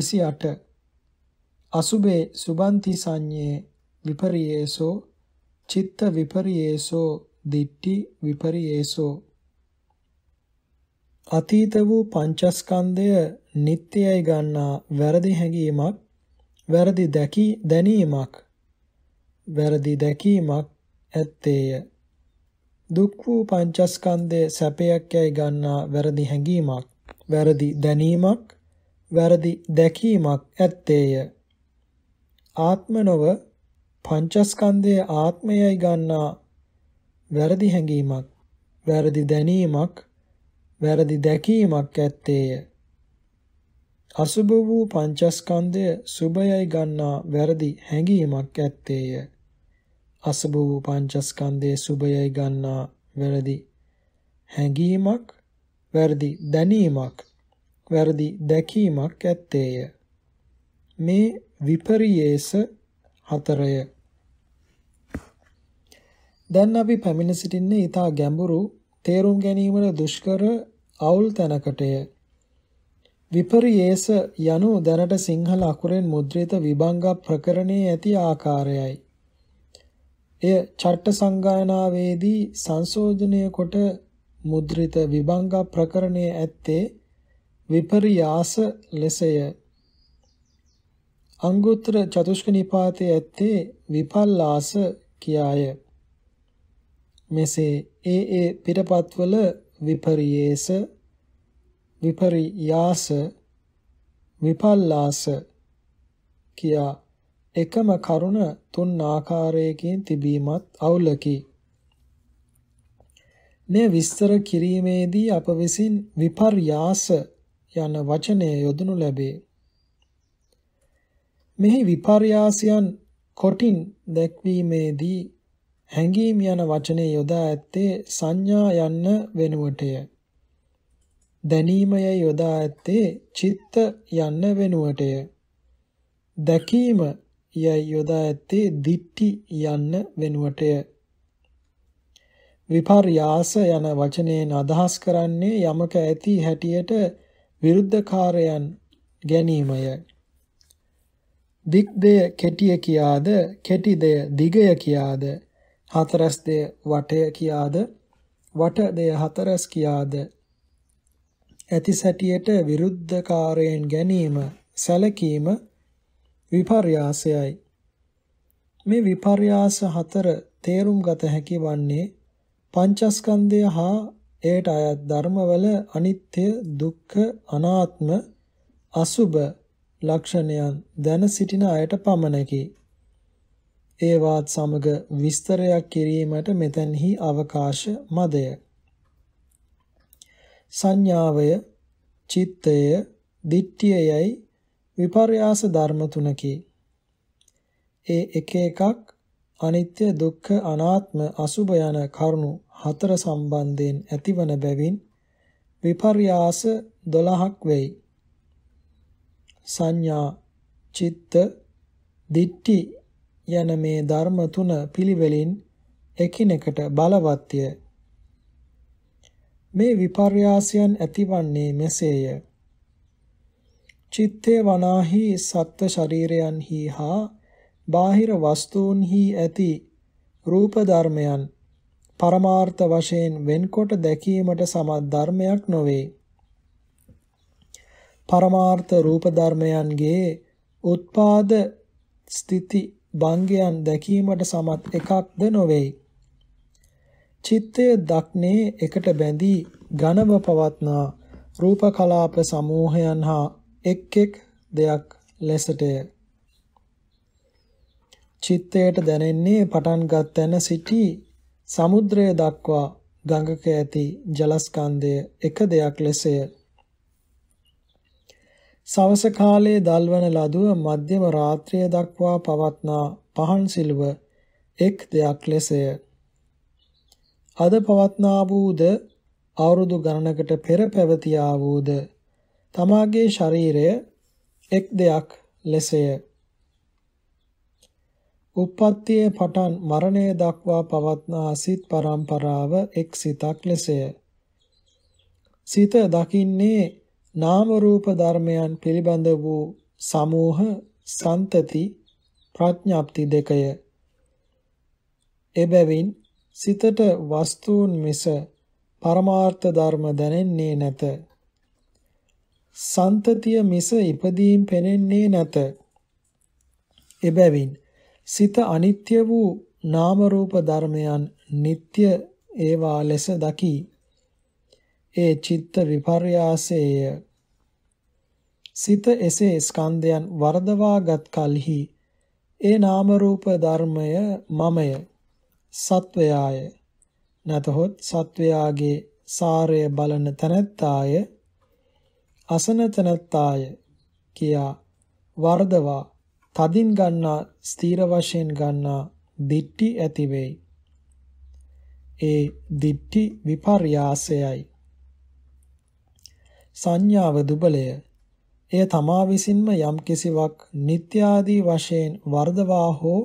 28 අසුබේ සුබන්ති සංඤේ විපරියේසෝ චිත්ත විපරියේසෝ දිට්ඨි විපරියේසෝ අතීත වූ පංචස්කන්ධය නිත්‍යයි ගන්නා වැරදි හැඟීමක් වැරදි දැකි දැනීමක් වැරදි දැකීමක් ඇත්තේය දුක් වූ පංචස්කන්ධය සැපයක් යයි ගන්නා වැරදි හැඟීමක් වැරදි දැනීමක් වැරදි දැකීමක් ඇත්තේය ආත්ම නොව පංචස්කන්ධයේ ආත්මයයි ගන්නා වැරදි හැඟීමක් වැරදි දැනීමක් වැරදි දැකීමක් ඇත්තේය. අසුබ වූ පංචස්කන්ධය සුභයයි ගන්නා වැරදි හැඟීමක් ඇත්තේය. අසුබ වූ පංචස්කන්ධය සුභයයි ගන්නා වැරදි හැඟීමක් වැරදි දැනීමක් වැරදි දැකීමක් ඇත්තේය. මේ විපරියේස හතරය. දැන් අපි පැමිණ සිටින්නේ ඊතා ගැඹුරු තේරුම් ගැනීමට දුෂ්කර අවුල් තැනකටය. විපර්යේස යනු දැනට සිංහල අකුරෙන් මුද්‍රිත විභංග ප්‍රකරණයේ ඇති ආකාරයයි. එය චට්ට සංගායනාවේදී සංශෝධනය කොට මුද්‍රිත විභංග ප්‍රකරණයේ ඇත්තේ විපර්යාස ලෙසය. අංගුත්තර චතුෂ්ක නිපාතයේ ඇත්තේ විපල්ලාස කියාය. මෙසේ ඒ ඒ පිටපත්වල විපරියේස විපරියාස විපල්ලාස කියා එකම කරුණ තුන් ආකාරයකින් තිබීමත් අවුලකි. මේ විස්තර කිරීමේදී අප විසින් විපර්යාස යන වචනය යොදනු ලැබේ. මෙහි විපර්යාසයන් කොටින් දැක්වීමේදී හැඟීම් යන වචනේ යොදා ඇත්තේ සංඥා යන්න වෙනුවටය. දැනීමය යොදා ඇත්තේ චිත්ත යන්න වෙනුවටය. දැකීම යයි යොදා ඇත්තේ දිට්ටි යන්න වෙනුවටය. විපර්යාස යන වචනයෙන් අදහස් කරන්නේ යමක ඇති හැටියට විරුද්ධකාරයන් ගැනීමය. දික්දය කෙටිය කියාද කෙටිදය දිගය කියාද හතරස් දෙය වටය කියාද වට දෙය හතරස් කියාද ඇති සැටියට විරුද්ධකාරයෙන් ගැනීම සැලකීම විපර්යාසයයි මේ විපර්යාස හතර තේරුම් ගත හැකි වන්නේ පංචස්කන්ධය හා එයට අයත් ධර්මවල අනිත්‍ය දුක්ඛ අනාත්ම අසුබ ලක්ෂණයන් දැන සිටින අයට පමණකි ඒවාත් සමග විස්තරයක් කිරීමට මෙතැන්හි අවකාශ මදය. සංඥාවය, චිත්තය, දිට්ඨියයි විපර්යාස ධර්ම තුනකි. ඒ එක එකක් අනිත්‍ය දුක්ඛ අනාත්ම අසුභ යන කරුණු හතර සම්බන්ධයෙන් ඇතිවන බැවින් විපර්යාස 12ක් වෙයි. සංඥා, චිත්ත, දිට්ඨි යන මේ ධර්ම තුන පිළිවෙලින් එකිනෙකට බලවත්ය. මේ විපර්යාසයන් ඇතිවන්නේ මෙසේය. චිත්තේ වනාහි සත්ත්ව ශරීරයන්හි හා බාහිර වස්තුන්හි ඇති රූප ධර්මයන් පරමාර්ථ වශයෙන් වෙන්කොට දැකීමට සමත් ධර්මයක් නොවේ. පරමාර්ථ රූප ධර්මයන්ගේ උත්පාද ස්ථಿತಿ භංගයන් දැකීමට සමත් එකක්ද නොවේයි. චිත්තය දක්නේ එකට බැඳී ඝනව පවත්නා රූප කලාප සමූහයන් හා එක් එක් දෙයක් ලෙසටය. චිත්තයට දැනෙන්නේ පටන්ගත් තැන සිටි සමුද්‍රය දක්වා ගඟක ඇති ජලස්කන්ධය එක දෙයක් ලෙසය. සවස කාලයේ දල්වන ලදුව මධ්‍යම රාත්‍රිය දක්වා පවත්නා පහන් සිලුව එක් දෙයක් ලෙසය. අද පවත්නා වූද අවුරුදු ගණනකට පෙර පැවතියා වූද තමාගේ ශරීරය එක් දෙයක් ලෙසය. උප්පත්තියේ පටන් මරණය දක්වා පවත්නා සිත් පරම්පරාව එක් සිතක් ලෙසය. සිත දකින්නේ නාම රූප ධර්මයන් පිළිබඳ වූ සමෝහ සන්තති ප්‍රඥාප්ති දෙකය එබැවින් සිතට වස්තුන් මිස පරමාර්ථ ධර්ම දැනෙන්නේ නැත සන්තතිය මිස ඉපදීම් පෙනෙන්නේ නැත එබැවින් සිත අනිත්‍ය වූ නාම රූප ධර්මයන් නিত্য ඒවා ලෙස දකි ඒ චිත්ත විපර්යාසයේ සිත එසේ ස්කන්ධයන් වර්ධවාගත් කලෙහි ඒ නාම රූප ධර්මය මමය සත්වයාය නැතහොත් සත්වයාගේ සාරය බලන තනත්තාය අසන තනත්තාය කියා වර්ධවා තදින් ගන්නා ස්ථීර වශයෙන් ගන්නා දිට්ටි ඇති වෙයි ඒ දිට්ටි විපර්යාසයයි සංඥාව දුබලය එය තමා විසින්ම යම් කිසිවක් නිත්‍යාදී වශයෙන් වර්ධවා හෝ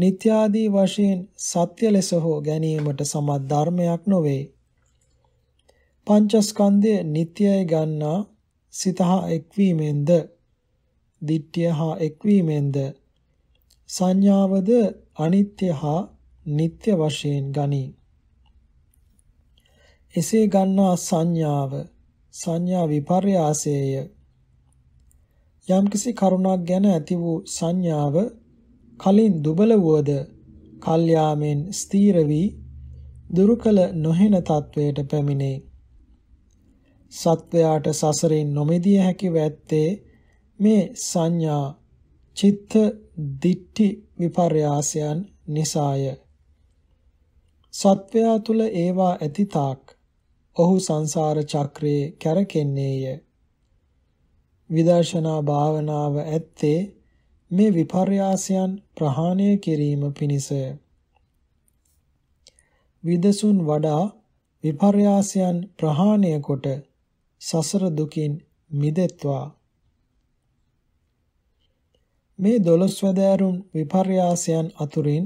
නිත්‍යාදී වශයෙන් සත්‍ය ලෙස හෝ ගැනීමට සමත් ධර්මයක් නොවේ. පංචස්කන්ධය නිත්‍යයි ගන්නා සිත හා එක්වීමෙන්ද දිට්ඨිය හා එක්වීමෙන්ද සංඥාවද අනිත්‍ය හා නිත්‍ය වශයෙන් ගනී. එසේ ගන්නා සංඥාව සංඥා විපර්යාසයේය යම්කිසි කරුණක් ගැන ඇති වූ සංඥාව කලින් දුබල වුවද කල්යාමෙන් ස්ථීර වී දුරු කල නොහෙන තත්වයට පැමිණේ. සත්වයාට සසරෙන් නොමෙදිය හැකිව ඇත්තේ මේ සංඥා චිත්ත දිට්ඨි විපර්යාසයන් නිසාය. සත්වයා තුල ඒවා ඇතිතාක් ඔහු සංසාර චක්‍රයේ කැරකෙන්නේය. විදර්ශනා භාවනාව ඇත්තේ මේ විපර්යාසයන් ප්‍රහාණය කිරීම පිණිස විදසුන් වඩා විපර්යාසයන් ප්‍රහාණය කොට සසර දුකින් මිදෙත්වා මේ දොළොස්වදෑරුම් විපර්යාසයන් අතුරින්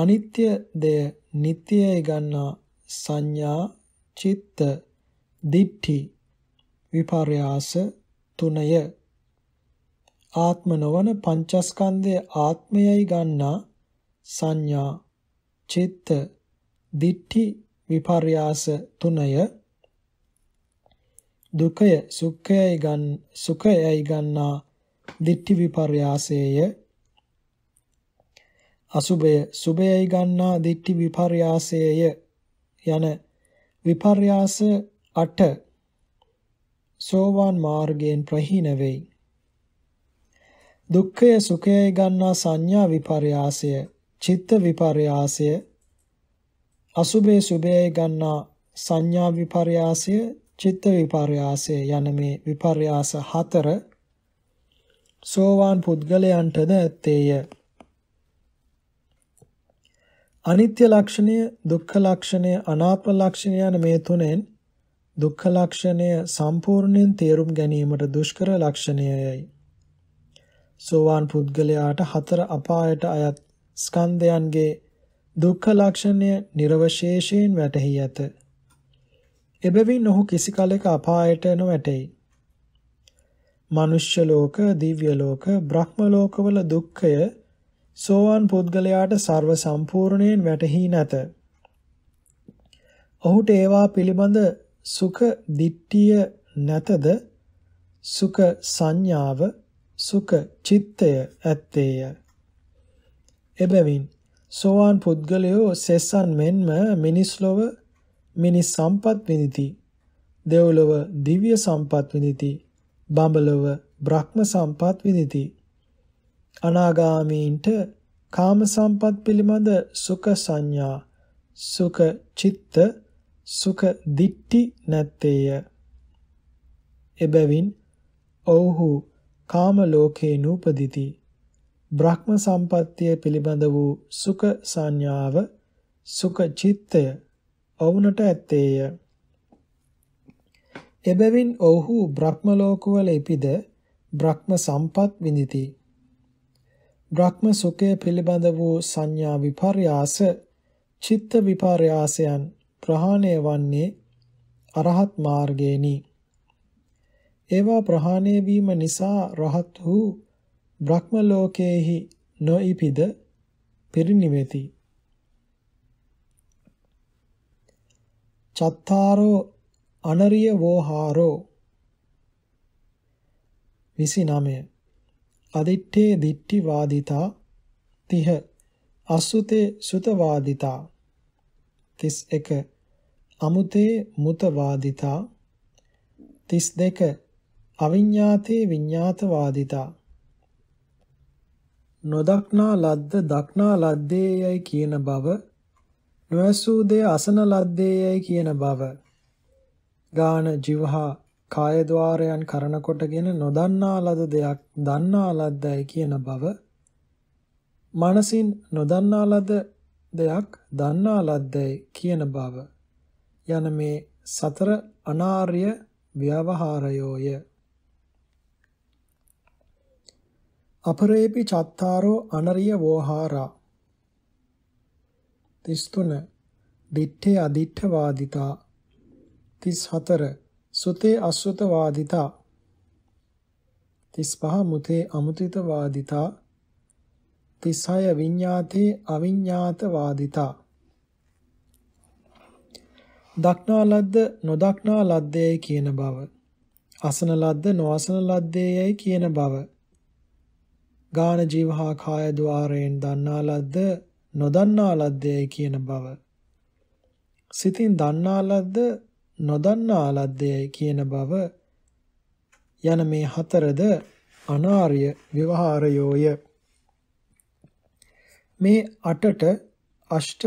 අනිත්‍ය දෙය නිට්ටයයි ගන්නා සංඥා චිත්ත දිට්ඨි විපර්යාස තුනය ආත්ම නොවන පංචස්කන්ධය ආත්මයයි ගන්නා සංඥා චිත්ත දිට්ඨි විපර්යාස තුනය දුකය සුඛයයි ගන්න සුඛයයි ගන්නා දිට්ඨි විපර්යාසයය අසුභය සුභයයි ගන්නා දිට්ඨි විපර්යාසයය යන විපර්යාස 8 සෝවාන් මාර්ගයෙන් ප්‍රහීන වෙයි. දුක්ඛය සුඛයයි ගන්නා සංඥා විපර්යාසය, චිත්ත විපර්යාසය, අසුභේ සුභයයි ගන්නා සංඥා විපර්යාසය, චිත්ත විපර්යාසය යන මේ විපර්යාස හතර සෝවාන් පුද්ගලයන්ටද ඇත්තේය. අනිත්‍ය ලක්ෂණය, දුක්ඛ ලක්ෂණය, අනාත්ම ලක්ෂණය යන මේ තුනෙන් දුක්ඛ ලක්ෂණය සම්පූර්ණයෙන් තේරුම් ගැනීමට දුෂ්කර ලක්ෂණයයි. සෝවාන් පුද්ගලයාට හතර අපායට අයත් ස්කන්ධයන්ගේ දුක්ඛ ලක්ෂණය නිර්වශේෂයෙන් වැටහි ඇත. එබැවින් ඔහු කිසි කලෙක අපායට නොවැටෙයි. මනුෂ්‍ය ලෝක, දිව්‍ය ලෝක, බ්‍රහ්ම ලෝකවල දුක්ඛය සෝවාන් පුද්ගලයාට ਸਰව සම්පූර්ණයෙන් වැටහි නැත. ඔහුට ඒවා පිළිබඳ සුඛ දිට්ඨිය නැතද සුඛ සංඥාව සුඛ චිත්තය ඇත්තේය එබැවින් සෝවාන් පුද්ගලයෝ සෙසන් මෙන්ම මිනිස් ලොව මිනිස් සම්පත් විනිති දෙව්ලොව දිව්‍ය සම්පත් විනිති බඹලොව බ්‍රහ්ම සම්පත් විනිති අනාගාමීන්ට කාම සම්පත් පිළිබඳ සුඛ සංඥා සුඛ චිත්ත සුඛ දිට්ටි නැත්තේය. එබැවින් ඔව්හු කාම ලෝකේ නූපදිති. බ්‍රහ්ම සම්පත්තිය පිළිබඳ වූ සුඛ සංඥාව සුඛ චිත්තය ඔවුනට ඇත්තේය. එබැවින් ඔව්හු බ්‍රහ්ම ලෝකවල ඉපිද බ්‍රහ්ම සම්පත් විඳಿತಿ. බ්‍රහ්ම සුඛය පිළිබඳ වූ සංඥා විපර්යාස චිත්ත විපර්යාසයන් ප්‍රහාණය වන්නේ අරහත් මාර්ගේනි. ඒවා ප්‍රහාණය වීම නිසා රහත් වූ බ්‍රහ්ම ලෝකයේහි නොඉපිද පිරිනිවෙති. චත්තාරෝ අනරිය වෝහාරෝ 29 අදිත්තේ දිට්ටි වාදිතා 30 අසුතේ සුත වාදිතා 31 අමුතේ මුතවාදිතා 32 අවිඤ්ඤාතේ විඤ්ඤාතවාදිතා නොදක්නා ලද්ද දක්නා ලද්දේයයි කියන බව නොඇසූ දේ අසන ලද්දේයයි කියන බව ගාන જીවහා කාය ద్వාරයන් කරන කොටගෙන නොදන්නා ලද දෙයක් දන්නා ලද්දයි කියන බව මනසින් නොදන්නා ලද දෙයක් දන්නා ලද්දයි කියන බව යන මේ සතර අනාර්ය ව්‍යවහාරයෝය අපරේපි චත්තාරෝ අනරිය වෝහාරා 33 දිත්තේ අදිත්ත වාදිතා 34 සුතේ අසුත වාදිතා 35 මුතේ අමුතිත වාදිතා 36 විඤ්ඤාතේ අවිඤ්ඤාත වාදිතා දක්නා ලද්ද නොදක්නා ලද්දේයි කියන බව අසන ලද්ද නොඅසන ලද්දේයි කියන බව ගාන ජීවහා කාය ద్వාරයෙන් දන්නා ලද්ද නොදන්නා ලද්දේයි කියන බව සිතින් දන්නා ලද්ද නොදන්නා ලද්දේයි කියන බව යන මේ හතරද අනාර්ය විවහාරයෝය මේ අටට අෂ්ට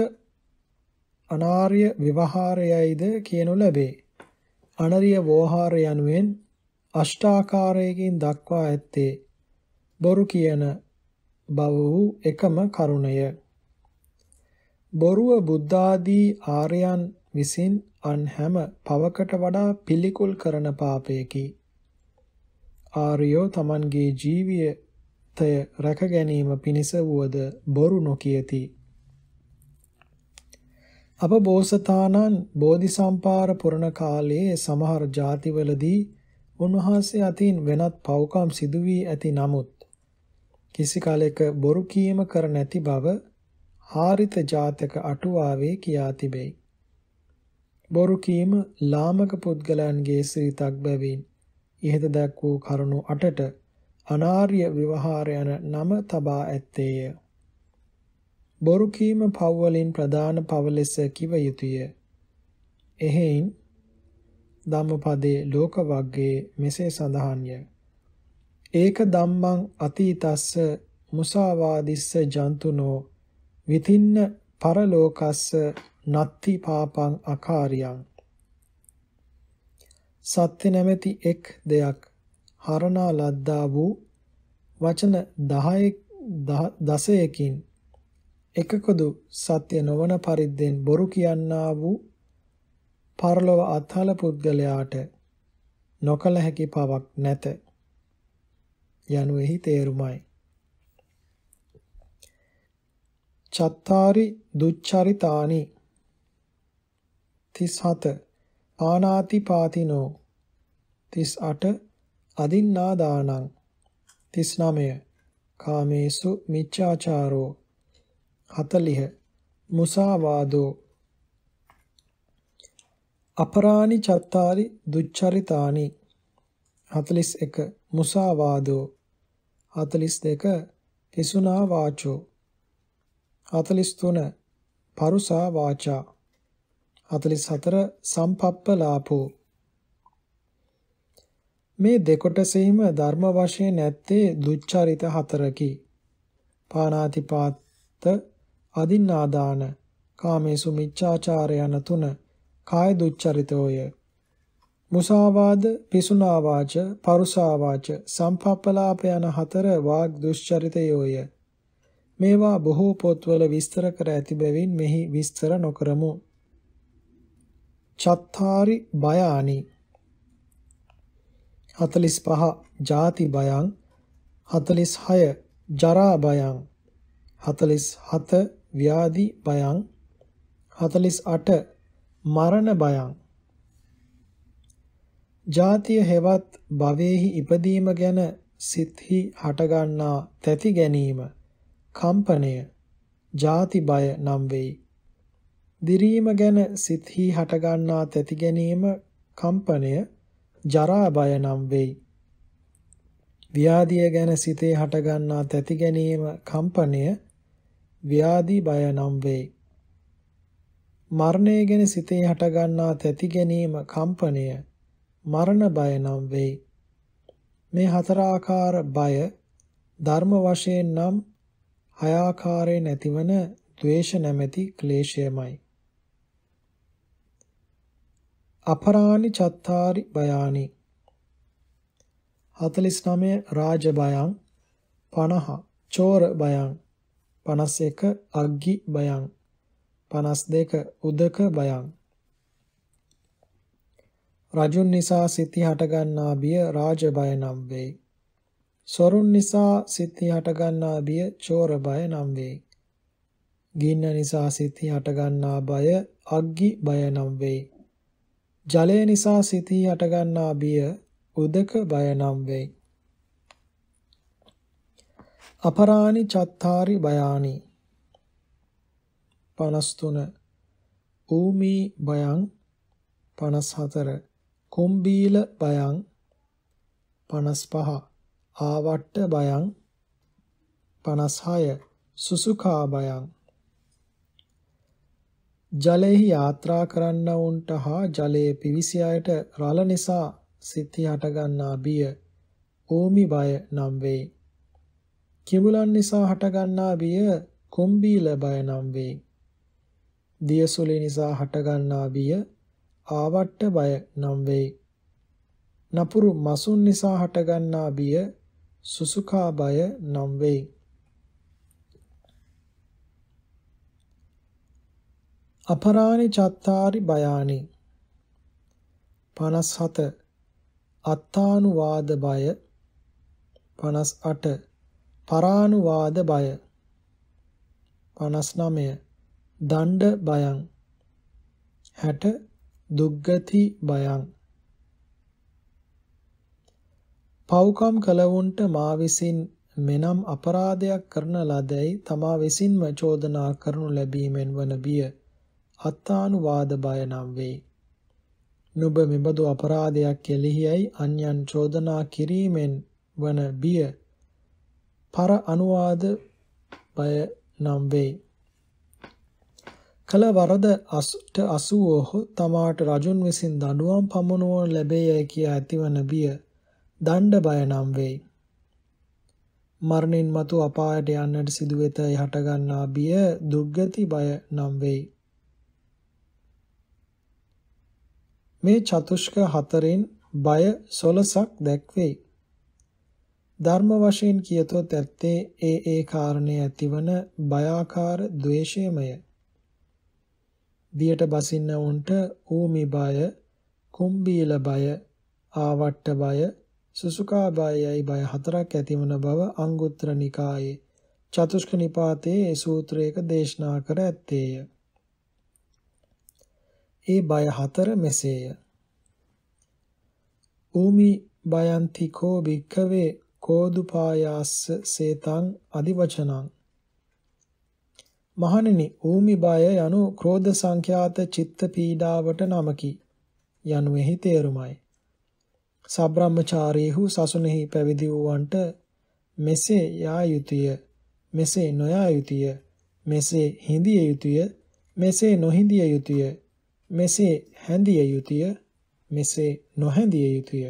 අනාර්ය විවහාරයයිද කියනු ලැබේ. අනරිය වෝහාර යනුවෙන් අෂ්ටාකාරයකින් දක්වා ඇත්තේ බොරු කියන බව වූ එකම කරුණය. බොරුව බුද්ධාදී ආර්යයන් විසින් අන් හැම පවකට වඩා පිළිකුල් කරන පාපයකි. ආර්යෝ Tamanගේ ජීවිතය රැක ගැනීම පිණිස වුවද බොරු නොකියති. අපබෝසතාණන් බෝධිසම්පාර පුරණ කාලයේ සමහර ಜಾතිවලදී උන්වහන්සේ අතින් වෙනත් පව්කම් සිදු වී ඇති නමුත් කිසි කාලයක බොරු කීම කර නැති බව හාරිත ජාතක අටුවාවේ කියා තිබේ. බොරු කීම ලාමක පුද්ගලයන්ගේ ශ්‍රීතක් බැවින් ඉහත දක් වූ කරුණු අටට අනාර්ය විවහාර යන නම තබා ඇත්තේය. බොරු කීම පව්වලින් ප්‍රධාන පව ලෙස කිව යුතුය. එහෙයින් ධම්මපදයේ ලෝක වර්ගයේ මෙසේ සඳහන්ය. ඒක ධම්මං අතීතස්ස මුසාවාදිස්ස ජන්තුනෝ විතින්න පරලෝකස්ස නත්ති පාපං අකාරියං සත්‍ය නැමැති එක් දෙයක් හරණා ලද්දා වූ වචන 10 දසයකින් එකකදු සත්‍ය නොවන පරිද්දෙන් බොරු කියන්නා වූ පරලොව අත්හල පුද්ගලයාට නොකල හැකි පවක් නැත යනුෙහි තේරුමයි. චත්තාරි දුච්චරිතානි 37 ආනාති පාතිනෝ 38 අදින්නා දානං 39 කාමේසු මිච්ඡාචාරෝ 40 මුසාවාදෝ අපරාණි චත්තාරි දුච්චරිතානි 41 මුසාවාදෝ 42 හිසුනා වාචෝ 43 පරුසා වාචා 44 සම්පප්පලාපෝ මේ දෙකොටසෙහිම ධර්ම වශයෙන් ඇත්තේ දුච්චරිත හතරකි පාණාතිපාත අදින්නාදාන කාමේසු මිච්ඡාචාරය යන තුන කාය දුච්චරිතෝය මුසාවාද පිසුනාවාච පරුසාවාච සම්පප්පලාප යන හතර වාග් දුෂ්චරිතයෝය මේවා බොහෝ පොත්වල විස්තර කර ඇති බැවින් මෙහි විස්තර නොකරමු චත්තාරි බයානි 45 ಜಾති බයං 46 ජරා බයං 47 ව්‍යාධි බයං 48 මරණ බයං ජාතිය හෙවත් භවෙහි ඉපදීම ගැන සිත්හි හටගන්නා තැති ගැනීම කම්පණය ජාති බය නම් වෙයි දිරීම ගැන සිත්හි හටගන්නා තැති ගැනීම කම්පණය ජරා බය නම් වෙයි ව්‍යාධිය ගැන සිතේ හටගන්නා තැති ගැනීම කම්පණය ව්‍යාධි බය නම් වේ. මරණය ගැන සිතේ හටගන්නා තැති ගැනීම කම්පනය මරණ බය නම් වේ. මේ හතර ආකාර බය ධර්ම වශයෙන් නම් හය ආකාරයෙන් ඇතිවන ද්වේෂ නැමැති ක්ලේශයමයි. අපරාණි චත්තාරි බයානි 49 රාජ බයං 50 චෝර බයං 51 අග්ගි බයං 52 උදක බයං රජුන් නිසා සිතී හටගන්නා බිය රාජ බය නම් වේ සොරුන් නිසා සිතී හටගන්නා බිය චෝර බය නම් වේ ගින්න නිසා සිතී හටගන්නා බය අග්ගි බය නම් වේ ජලය නිසා සිතී හටගන්නා බිය උදක බය නම් වේ අපරාණි චත්තාරි බයානි 53 ඌමි බයං 54 කුම්බීල බයං 55 ආවට්ට බයං 56 සුසුකා බයං ජලයෙහි යාත්‍රා කරන්නවුන්ට හා ජලයේ පිවිසි අයට රළ නිසා සිත්හි හටගන්නා බිය ඕමි බය නම් වේ. කිඹුලන් නිසා හටගන්නා බිය කුම්බීල බය නම් වේ. දියසුලි නිසා හටගන්නා බිය ආවට්ට බය නම් වේ. නපුරු මසුන් නිසා හටගන්නා බිය සුසුකා බය නම් වේ. අපරාණි චත්තාරි බයානි 57 අත්තානුවාද බය 58 පරානුවාද බය 59 දණ්ඩ බයං 60 දුක්ගති බයං පව්කම් කලවුන්ට මා විසින් මෙනම් අපරාධයක් කරන ලදැයි තමා විසින්ම චෝදනා කරනු ලැබීමෙන් වන බිය අත්තානුවාද බය නම් වේ. නුඹ මෙබඳු අපරාධයක් කෙලිහියයි අන්‍යයන් චෝදනා කිරීමෙන් වන බිය පර අනුවාද බය නම් වේ. කල වරද අසුට අසුවෝ තමාට රජුන් විසින් දඬුවම් පමුණුවන ලැබේයයි කියා ඇතිවන බිය දණ්ඩ බය නම් වේ. මරණින් මතු අපායට යන්නට සිදු වෙත හටගන්නා බිය දුක්ගති බය නම් වේ. මේ චතුෂ්ක හතරෙන් බය 16ක් දැක්වේ. ධර්ම වශයෙන් කියතොත් ඇත්තේ ඒ ඒ කාරණේ ඇතිවන බයාකාර द्वේෂයමය. දියට බසින්න උන්ට ඌමි බය, කුම්බීල බය, ආවට්ට බය, සුසුකා බයයි බය හතරක් ඇතිවන බව අංගුත්තර නිකායේ චතුෂ්ක නිපාතයේ ඒ සූත්‍රයක දේශනා කර ඇත්තේය. ඒ බය හතර මෙසේය. ඌමි බයන්ති කෝ භික්ඛවේ කෝදුපායාස්ස සේතං අදිවචනං මහණෙනි ඌමි බය යනු ක්‍රෝධ සංඛ්‍යාත චිත්ත පීඩාවට නමකි යනුෙහි තේරුමයි සබ්‍රාහ්මචාරීහු සසුනේහි පැවිදි වූවන්ට මෙසේ යා යුතුය මෙසේ නොයා යුතුය මෙසේ හිඳිය යුතුය මෙසේ නොහිඳිය යුතුය මෙසේ හැඳිය යුතුය මෙසේ නොහැඳිය යුතුය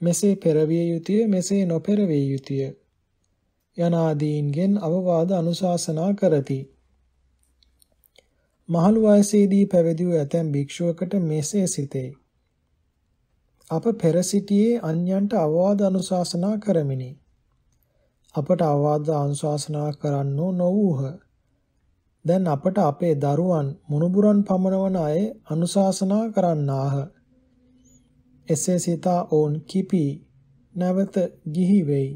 මෙසේ පෙරවිය යුතුය මෙසේ නොපෙරවිය යුතුය යනාදීන්ගෙන් අවවාද අනුශාසනා කරති මහලු වයසේදී පැවිදි වූ ඇතැම් භික්ෂුවකට මෙසේ සිතේ අප පෙර සිටියේ අන්‍යන්ට අවවාද අනුශාසනා කරමිනි අපට අවවාද අනුශාසනා කරන්නෝ නොවූහ දැන් අපට අපේ දරුවන් මුණුබුරන් පමනවන අය අනුශාසනා කරන්නාහ එසේ සිතා ඔවුන් කිපී නැවත ගිහි වෙයි.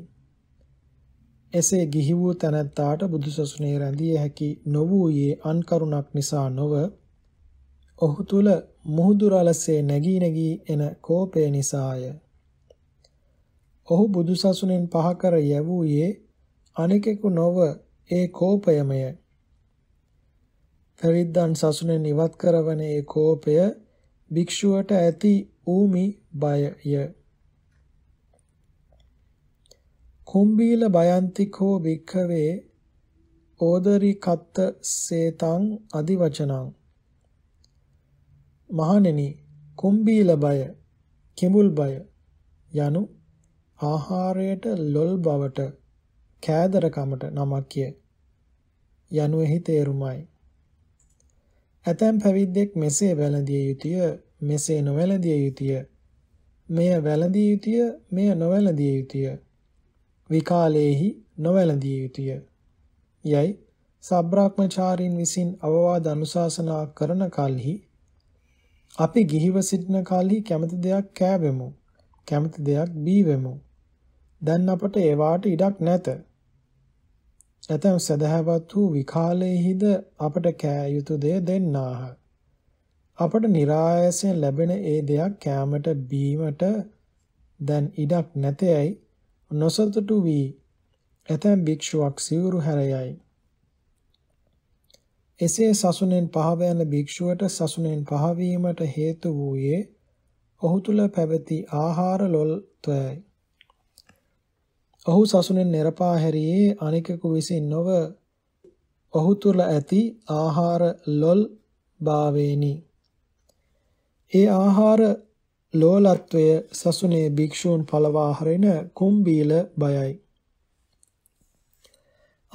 එසේ ගිහි වූ තැනැත්තාට බුදුසසුනේ රැඳිය හැකි නොවූයේ අන් කරුණක් නිසා නොව ඔහු තුල මුහුදු රලසේ නැගී නැගී එන කෝපය නිසාය. ඔහු බුදුසසුනෙන් පහකර යැවූයේ අනෙකෙකු නොව ඒ කෝපයමය. පැවිද්දන් සසුනෙන් ඉවත් කරවන ඒ කෝපය භික්ෂුවට ඇති ඌමි බයය කුම්බීල බයන්තිකෝ භික්ඛවේ ඕදරිකත්ත සේතං අදිවචනං මහණෙනි කුම්බීල බය කිඹුල් බය යනු ආහාරයට ලොල් බවට කෑදරකමට නමක්ය යනුෙහි තේරුමයි ඇතැම් පැවිද්දෙක් මෙසේ වැළඳිය යුතුය මෙසේ නොවැළඳිය යුතුය මෙය වැළඳිය යුතුය මෙය නොවැළඳිය යුතුය විකාලේහි නොවැළඳිය යුතුය යයි සබ්‍රාහ්මචාරීන් විසින් අවවාද අනුශාසනා කරන කලෙහි අපි ගිහිව සිටින කලෙහි කැමති දෙයක් කෑවෙමු කැමති දෙයක් බීවෙමු දැන් අපට ඒවාට ඉඩක් නැත ඇතැම් සදහවත් වූ විකාලයේහිද අපට කෑ යුතු දෙය දෙන්නාහ අපට નિરાයසයෙන් ලැබෙන ඒ දෙයක් කැමට බීමට දැන් ඉඩක් නැතේයි නොසතුටු වී ඇතැම් භික්ෂුවක් සිවුරු හැරයයි. එසේ සසුනෙන් පහව යන භික්ෂුවට සසුනෙන් පහවීමට හේතු වූයේ ඔහු තුල පැවති ආහාර ලොල්ත්වයයි. ඔහු සසුනෙන් නිරපා හැරියේ අනිකෙකු විසින් නොව ඔහු තුල ඇති ආහාර ලොල් භාවේනි ඒ ආහාර ලෝලත්වය සසුනේ භික්ෂූන් පලවා හරින කුම්බීල බයයි.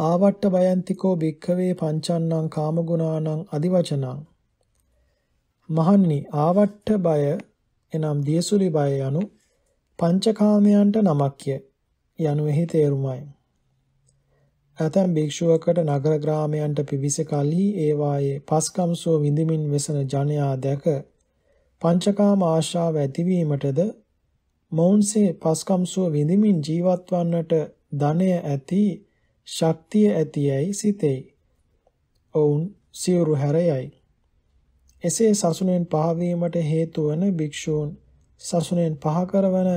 ආවට්ට බයන්තිකෝ භික්ඛවේ පංචන්නං කාමගුණානං අදිවචනං මහන්නි ආවට්ට බය එනම් දියසුලි බය යනු පංචකාමයන්ට නමක්ය යනු එහි තේරුමයි. ඇතැම් භික්ෂුවකට නගර ග්‍රාමයන්ට පිවිස කලී ඒවායේ පස්කම්සෝ විඳමින් වෙසන ජනයා දැක පංචකාම ආශාව ඇතිවීමටද මොවුන්සේ පස්කම්සුව විඳමින් ජීවත් වන්නට ධනය ඇති ශක්තිය ඇතියයි සිතෙයි. ඔවුන් සිවුරු හැරයයි. එසේ සසුනෙන් පහවීමට හේතු වන භික්ෂූන් සසුනෙන් පහ කරවන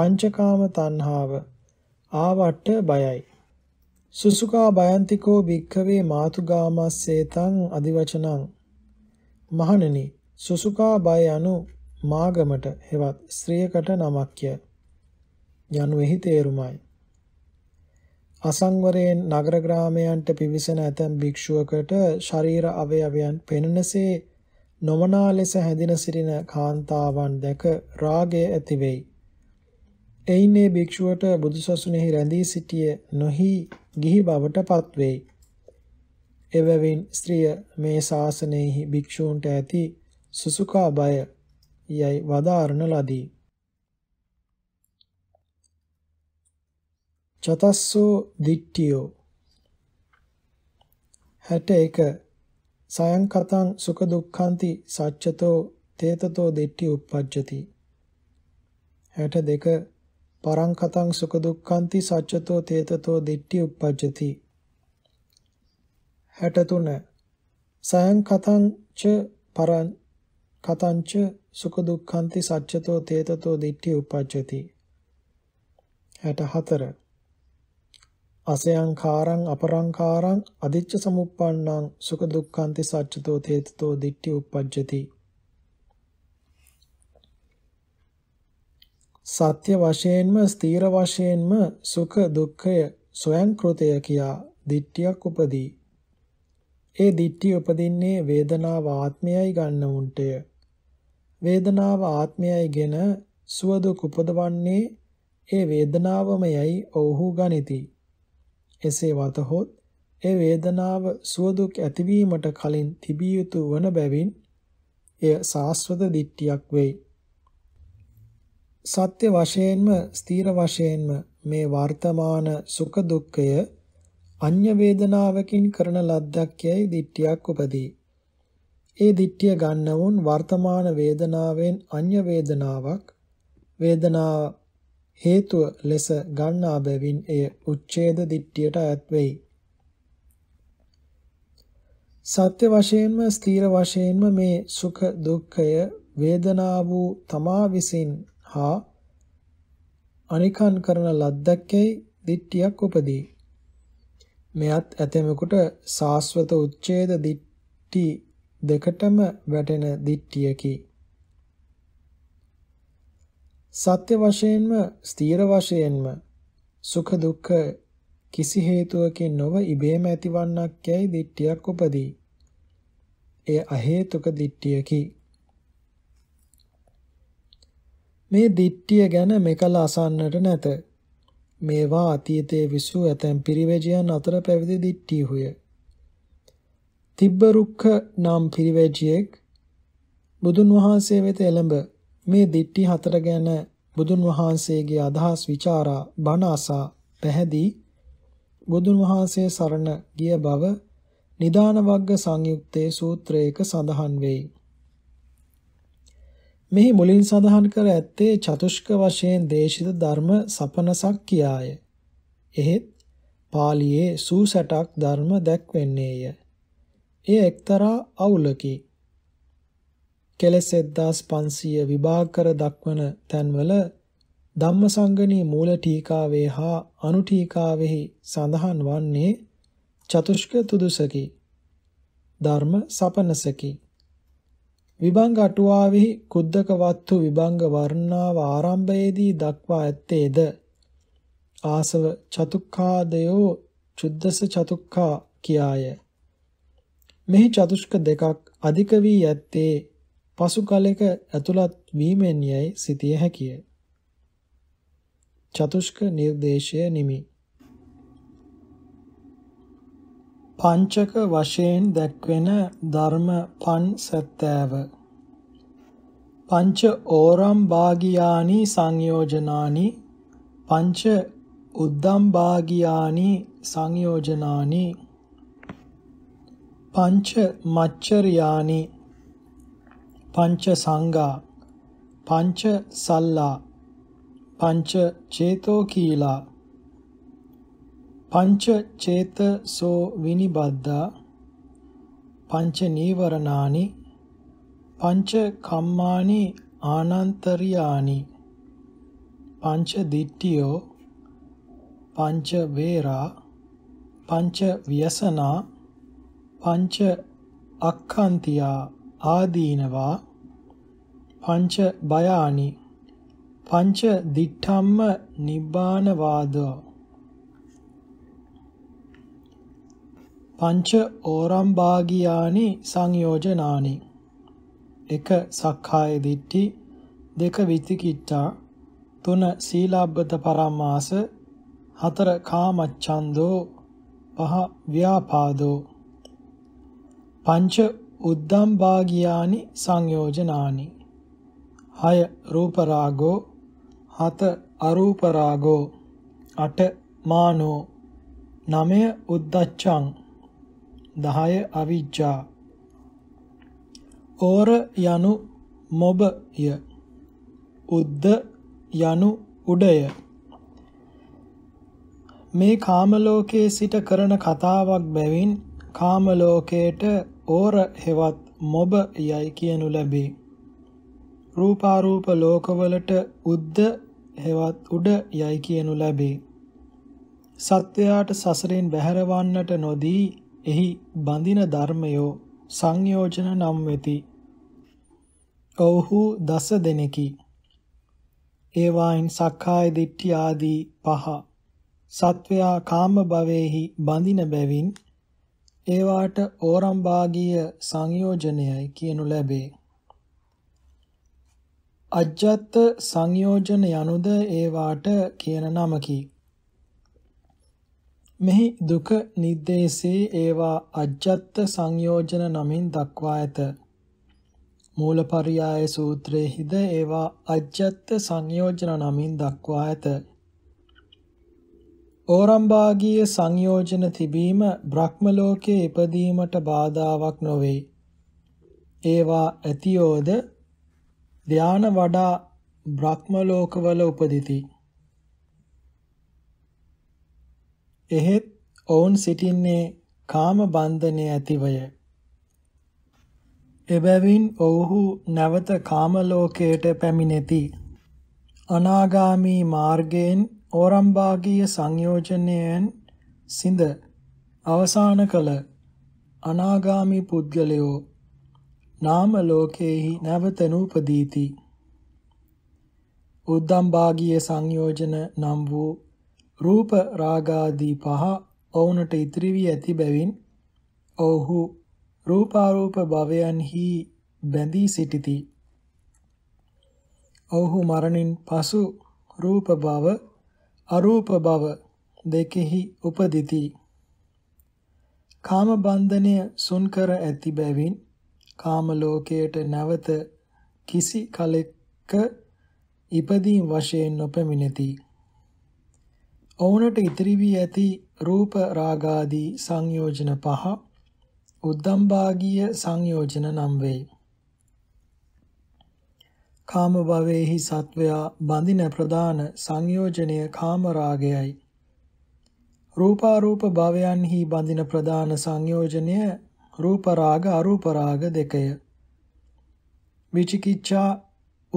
පංචකාම තණ්හාව ආවට බයයි. සුසුකා බයන්තිකෝ භික්ඛවේ මාතුගාමස්සේතං අදිවචනං මහණෙනි සුසුකා බය යනු මාගමට හෙවත් ස්ත්‍රියකට නමක්ය යනුෙහි තේරුමයි. අසංවරයෙන් නගර ග්‍රාමයන්ට පිවිසෙන ඇතැම් භික්ෂුවකට ශරීර අවයවයන් පෙනෙනසේ නොමනා ලෙස හැඳින සිටින කාන්තාවන් දැක රාගය ඇති වෙයි. එයින් ඒ භික්ෂුවට බුදුසසුනේහි රැඳී සිටිය නොහි ගිහි බවට පත්වෙයි. එවැවින් ස්ත්‍රිය මේ ශාසනයෙහි භික්ෂූන්ට ඇති සුසුකා බය යයි වදාරණ ලදී. චතස්සෝ දිට්ඨියෝ 61 සයං කතං සුඛ දුක්ඛන්ති සච්චතෝ තේතතෝ දිට්ඨි උප්පජ්ජති 62 පරං කතං සුඛ දුක්ඛන්ති සච්චතෝ තේතතෝ දිට්ඨි උප්පජ්ජති 63 සයං කතං ච පරං කතංච සුඛ දුක්ඛන්ති සච්චතෝ තේතතෝ දිට්ඨි උපජ්ජති 64 අසයංකාරං අපරංකාරං අදිච්ච සමුප්පන්නං සුඛ දුක්ඛන්ති සච්චතෝ තේතතෝ දිට්ඨි උපජ්ජති සත්‍ය වශයෙන්ම ස්ථීර වශයෙන්ම සුඛ දුක්ඛය සොයං කෘතය කියා දිට්ඨියක් උපදී ඒ දිට්ඨි උපදින්නේ වේදනාව ආත්මයයි ගන්නමුන්ටය. වේදනාව ආත්මයයිගෙන සුව දුක් උපදවන්නේ ඒ වේදනාවමයයි ඔවුහු ගනිති. එසේ වතහොත් ඒ වේදනාව සුව දුක් ඇතිවීමට කලින් තිබිය යුතු වන බැවින් එය සාස්වත දිට්ඨියක් වෙයි. සත්‍ය වශයෙන්ම ස්ථීර වශයෙන්ම මේ වර්තමාන සුඛ දුක්ඛය අඤ්ඤ වේදනාවකින් කරන ලද්දක් යයි දිට්ඨියක් උපදී. ඒ දිට්ඨිය ගන්නවුන් වර්තමාන වේදනාවෙන් අඤ්ඤ වේදනාවක් වේදනාව හේතුව ලෙස ගන්නා බැවින් එය උච්ඡේද දිට්ඨියට අයත් වෙයි. සත්‍ය වශයෙන්ම ස්ථීර වශයෙන්ම මේ සුඛ දුක්ඛය වේදනා වූ තමා විසින් හා අනිකන් කරන ලද්දක්කේ දිට්ඨියක් උපදී. මෙයත් ඇතමෙකුට සාස්වත උච්ඡේද දිට්ටි දෙකටම වැටෙන දිට්ටියකි. සත්‍ය වශයෙන්ම ස්ථීර වශයෙන්ම සුඛ දුක්ඛ කිසි හේතුවකින් නොව ඉබේම ඇතිවන්නක් යයි දිට්ටියක් උපදී. එය අහේතුක දිට්ටියකි. මේ දිට්ටිය ගැන මෙකල අසන්නට නැත. මේවා අතීතයේ විසූ ඇතැම් පිරිවැජයන් අතර පැවිදි දිට්ටියහුය. තිබ්බ රුක්ඛ නම් පිරිවැජියෙක් බුදුන් වහන්සේ වෙත එළඹ මේ දිට්ටි හතර ගැන බුදුන් වහන්සේගේ අදහස් ਵਿਚාරා බණ අසා පැහැදී බුදුන් වහන්සේ සරණ ගිය බව නිදාන වග්ග සංයුත්තේ සූත්‍රයක සඳහන් වෙයි. මෙහි මුලින් සඳහන් කර ඇත්තේ චතුෂ්ක වශයෙන් දේශිත ධර්ම සපනසක් කියාය. එහෙත් පාලියේ සූසැටක් ධර්ම දැක්වෙන්නේය. එය එක්තරා අවුලකි. කෙලෙස් 1500 විභාග කර දක්වන තැන්වල ධම්මසංගණී මූල ටීකාවේ හා අනු ටීකාවෙහි සඳහන් වන්නේ චතුෂ්ක තුදුසකි. ධර්ම සපනසකි. විභංග අටුවාවෙහි කුද්දක වත්තු විභංග වර්ණාව ආරම්භයේදී දක්වා ඇත්තේද ආසව චතුක්ඛාදයෝ චුද්දස චතුක්ඛා කියාය මෙහි චතුෂ්ක දෙකක් අධික වී ඇත්තේ පසු කලෙක ඇතුළත් වීමෙන් යයි සිතිය හැකිය චතුෂ්ක නිර්දේශය නිමි පංචක වශයෙන් දැක්වෙන ධර්ම පන් සත්‍යව පංච ඕරම් භාගියානි සංයෝජනානි පංච උද්දම් භාගියානි සංයෝජනානි පංච මච්චරියානි පංච සංඝා පංච සල්ලා පංච චේතෝ කීලා පංච චේතසෝ විනිබද්ධා පංච නීවරණානි පංච කම්මානි ආනන්තරියානි පංච දිට්ඨියෝ පංච වේරා පංච ව්‍යසනා පංච අක්ඛන්තියා ආදීනවා පංච බයානි පංච දිඨම්ම නිබ්බාන වාදෝ පංච ඕරම්භාගියානි සංයෝජනානි 1 සක්කාය දිට්ඨි 2 විතිකිච්ඡා 3 සීලාබ්බත පරමාස 4 කාමච්ඡන්தோ 5 ව්‍යාපාදෝ පංච උද්දම්භාගියානි සංයෝජනානි 6 රූප රාගෝ 7 අරූප රාගෝ 8 මානෝ 9 උද්දච්ඡං 10 අවිජ්ජා ඕර යනු මොබය උද්ද යනු උඩය මේ කාමලෝකයේ සිට කරන කතාවක් බැවින් කාමලෝකයට ඕර හෙවත් මොබ යයි කියනු ලැබේ. රූපාරූප ලෝකවලට උද්ද හෙවත් උඩ යයි කියනු ලැබේ. සත්වයාට සසරෙන් බැහැරවන්නට නොදී එහි බඳින ධර්මයෝ සංයෝජන නම් වෙති. ඔව්හු දස දෙනෙකි. ඒවායින් සක්කාය දිට්ඨි ආදී පහ. සත්වයා කාම භවෙහි බඳින බැවින් ඒවාට ඕරම් භාගීය සංයෝජනයයි කියනු ලැබේ. අජ්ජත් සංයෝජන යනුද ඒවාට කියන නමකි. මෙහි දුක නිද්දේශේ ඒවා අජ්ජත්ත සංයෝජන නමින් දක්වා ඇත. මූලපරියාය සූත්‍රයේහිද ඒවා අජ්ජත්ත සංයෝජන නමින් දක්වා ඇත. ඕරම්භාගීය සංයෝජන තිබීම බ්‍රහ්ම ලෝකයේ ඉපදීමට බාධාවක් නොවේ. ඒවා ඇතියෝද ධාන වඩා බ්‍රහ්ම ලෝකවල උපදිතී. එහෙත් ඔවුන් සිටින්නේ කාම බන්ධනය ඇතිවය. එබැවින් ඔවුහු නැවත කාම ලෝකයට පැමිණෙති. අනාගාමී මාර්ගයෙන් ඕරම්භාගීය සංයෝජනයෙන් සිඳ අවසාන කළ අනාගාමී පුද්ගලයෝ නාම ලෝකයෙහි නැවත නූපදීති. උද්දම්භාගීය සංයෝජන නම් වූ රූප රාගාදී පහ ඔවුනට ඉතිරි වී ඇති බැවින් ඔව්හු රූපාරූප භවයන්හි බැඳී සිටිති. ඔව්හු මරණින් පසු රූප භව අරූප භව දෙකෙහි උපදිති. කාම බන්ධනය සුන් කර ඇති බැවින් කාම ලෝකයට නැවත කිසි කලෙක ඉපදීම් වශයෙන් නොපැමිණෙති. ඔවුනට ඉතිරි වී ඇති රූප රාගාදී සංයෝජන පහ උද්දම්භාගීය සංයෝජන නම් වේ. කාම භවයේහි සත්වයා බඳින ප්‍රධාන සංයෝජනය කාම රාගයයි. රූපාරූප භවයන්හි බඳින ප්‍රධාන සංයෝජනය රූප රාග අරූප රාග දෙකය. විචිකිච්ඡා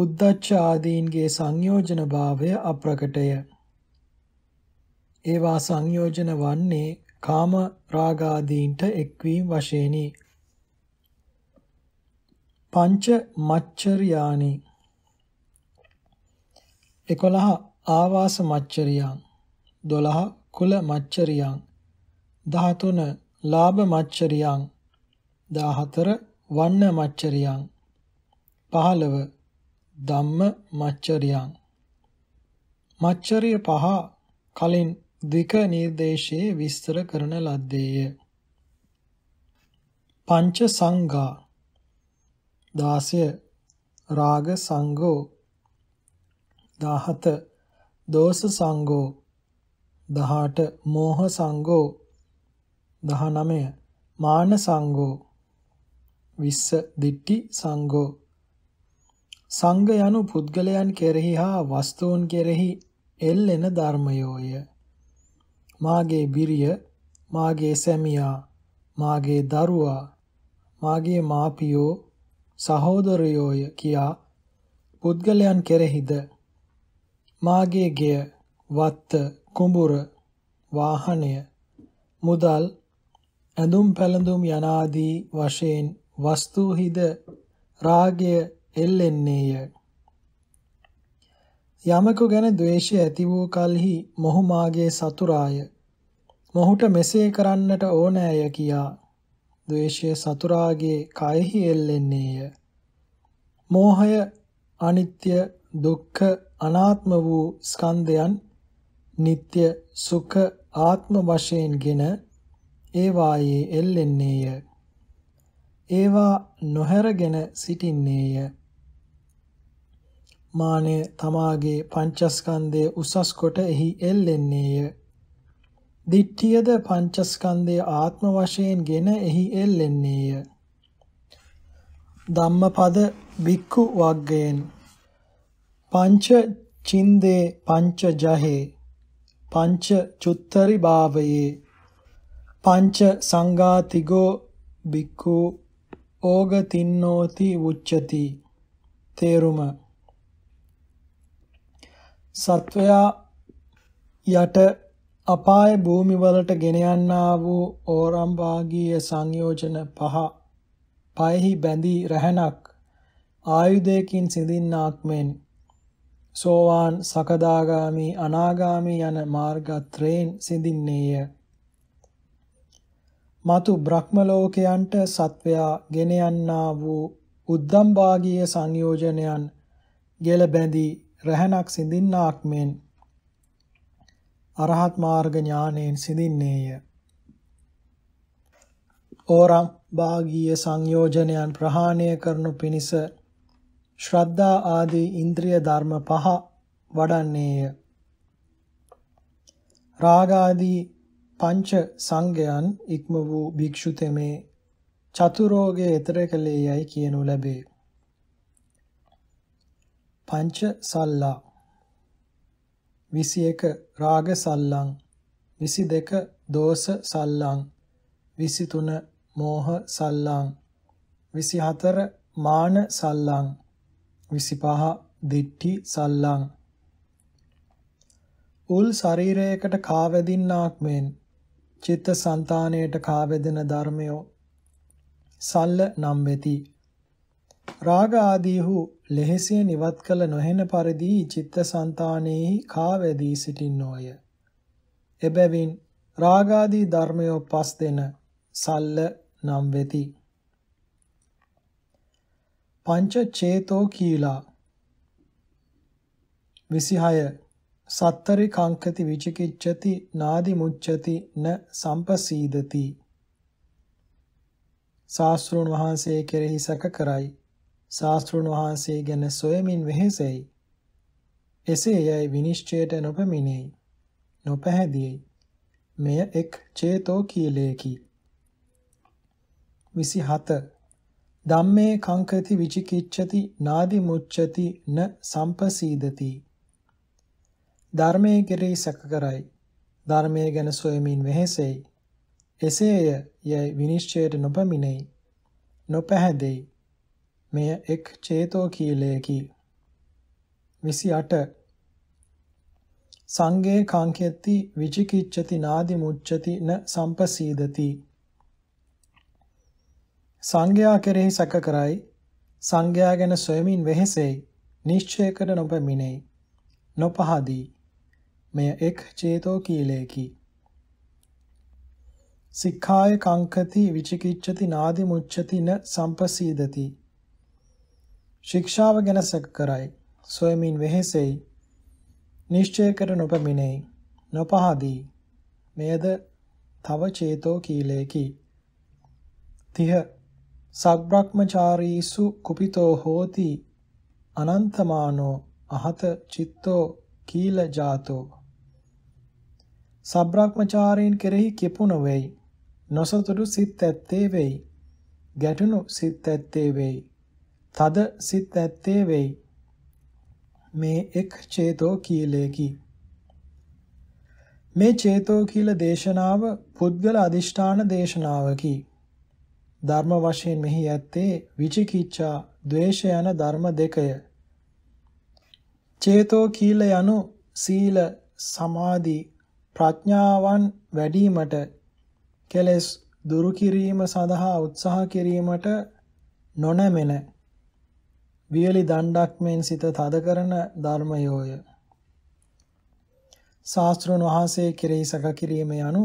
උද්දච්ච ආදීන්ගේ සංයෝජන භාවය අප්‍රකටය. ඒවා සංයෝජන වන්නේ කාම රාගාදීන්ට එක්වීම වශයෙන්ි. පංච මච්චරියානි 11 ආවාස මච්චරියං 12 කුල මච්චරියං 13 ලාභ මච්චරියං 14 වන්න මච්චරියං 15 ධම්ම මච්චරියං මච්චරිය පහ කලින් ද්වික නිර්දේශයේ විස්තර කරන ලද්දේය. පංච සංඝා 16 රාග සංඝෝ 17 දෝෂ සංඝෝ 18 මෝහ සංඝෝ 19 මාන සංඝෝ 20 දිට්ටි සංඝෝ සංඝ යනු පුද්ගලයන් කෙරෙහි හා වස්තුන් කෙරෙහි එල්ලෙන ධර්මයෝය මාගේ බිරිය, මාගේ සැමියා, මාගේ දරුවා, මාගේ මාපියෝ, සහෝදරයෝය කියා පුද්ගලයන් කෙරෙහිද මාගේ ගෙය, වත්ත, කුඹුර, වාහනය, මුදල්, ඇඳුම් පැළඳුම් යනාදී වශයෙන් වස්තුහිද රාගය එල්ලෙන්නේය. යමකු ගැන ද්වේෂය ඇති වූ කලෙහි මොහු මාගේ සතුරාය. මොහුට මෙසේ කරන්නට ඕනෑය කියා ද්වේෂය සතුරාගේ කයෙහි එල්ලෙන්නේය. මෝහය අනිත්‍ය දුක්ඛ අනාත්ම වූ ස්කන්ධයන් නিত্য සුඛ ආත්ම වශයෙන්ගෙන ඒවායේ එල්ලෙන්නේය. ඒවා නොහැරගෙන සිටින්නේය. මානය තමාගේ පංචස්කන්ධය උසස් කොට එහි එල්ලෙන්නේය. දිට්ඨියද පංචස්කන්ධය ආත්ම වශයෙන්ගෙන එහි එල්ලෙන්නේය. ධම්මපද වික්ඛු වග්ගයෙන් පංච චින්දේ පංච ජහේ පංච චුත්තරි භාවයේ පංච සංඝාතිගෝ බික්ඛු ඕගතින්නෝති උච්චති තේරුම සත්වයා යට අපාය භූමි වලට ගෙන යන්නා වූ ඕරම් වාගීය සංයෝජන පහ පයෙහි බැඳී රැහණක් ආයුධයකින් සිඳින්නාක් මෙන් සෝවාන් සකදාගාමි අනාගාමි යන මාර්ගත්‍රයෙන් සිඳින්නේය මතු බ්‍රහ්ම ලෝකයන්ට සත්වයා ගෙන යන්නා වූ උද්දම් වාගීය සංයෝජනයන් ගෙල බැඳී රැහණක් සිඳින්නාක් මෙන් අරහත් මාර්ග ඥානයෙන් සිඳින්නේය. ඕරම් භාගීය සංයෝජනයන් ප්‍රහාණය කරනු පිණිස ශ්‍රද්ධා ආදී ඉන්ද්‍රිය ධර්ම පහ වඩන්නේය. රාග ආදී පංච සංගයන් ඉක්ම වූ භික්ෂුතෙමේ චතුරෝගයේ ඊතර කලේ යයි කියනු ලැබේ. පංච සල්ලා 21 රාග සල්ලං 22 දෝෂ සල්ලං 23 මෝහ සල්ලං 24 මාන සල්ලං 25 දිට්ඨි සල්ලං උල් ශරීරයකට කාවැදින්නාක් මෙන් චිත්ත સંතාණයට කාවැදෙන ධර්මයෝ සල්ල නම් වෙති රාග ආදීහු ලෙහෙසියෙන් ඉවත් කළ නොහෙන පරිදි චිත්තසංතානෙහි කාවැදී සිටින්නෝය. එබැවින් රාගාදී ධර්මයෝ පස් දෙන සල්ල නම් වෙති. පංච චේතෝ කීලා 26 සත්තරි කංකති විචිකිච්ඡති නාදි මුච්ඡති න සම්පසීදති. ශාස්ත්‍රුන් වහන්සේ කෙරෙහි සැක කරයි. ශාස්තෘන් වහන්සේ ගැන සොයමින් වෙහෙසෙයි. එසේ යැයි විනිශ්චයට නොපමිණෙයි. නොපැහැදියි. මෙය එක් චේතෝ කීලයකි. 27 ධම්මේ කංකති විචිකිච්ඡති නාදි මුච්ඡති න සම්පසීදති ධර්මයේ කෙරෙහි සැක කරයි ධර්මයේ ගැන සොයමින් වෙහෙසෙයි එසේය යයි විනිශ්චයට නොපමිණෙයි නොපැහැදෙයි මෙය එක් චේතෝ කීලයකි 28 සංගේ කාංකෙත්ති විචිකිච්ඡති නාදි මුච්ඡති න සම්පසීදති සංඝයා කෙරෙහි සැක කරයි සංඝයා ගැන සොයමින් වෙහෙසෙයි නිශ්චයකට නොපැමිණෙයි නොපහදී මෙය එක් චේතෝ කීලයකි සික්ඛාය කංකති විචිකිච්ඡති නාදි මුච්ඡති න සම්පසීදති ශික්ෂාව ගැන සැක කරයි. සොයමින් වෙහෙසෙයි. නිශ්චයකට නොපමිනෙයි. නොපහදී. මෙයද තව චේතෝ කීලේකි. තිහ සබ්‍රක්මචාරීසු කුපිතෝ හෝති අනන්තමානෝ අහත චිත්තෝ කීල ජාතෝ සබ්‍රක්මචාරීන් කෙරෙහි කිපුණ වෙයි නොසතුටු සිත් ඇත්තේ වෙයි ගැටුණු සිත් ඇත්තේ වෙයි තද සිත් ඇත්තේ වෙයි. මේ එක් චේතෝ කීලේකි. මේ චේතෝ කීල දේශනාව පුද්ගල අදිෂ්ඨාන දේශනාවකි. ධර්ම වශයෙන් මෙහි ඇත්තේ විචිකිච්ඡා, ද්වේෂ යන ධර්ම දෙකය. චේතෝ කීල යනු සීල, සමාධි, ප්‍රඥාවන් වැඩිවීමට කෙලෙස් දුරු කිරීම සඳහා උත්සාහ කිරීමට නොනැමෙන වියලි දණ්ඩක් මෙන් සිත තද කරන ධර්මයෝය. ශාස්ත්‍රණ වහන්සේ කෙරෙහි සැකකිරීම යනු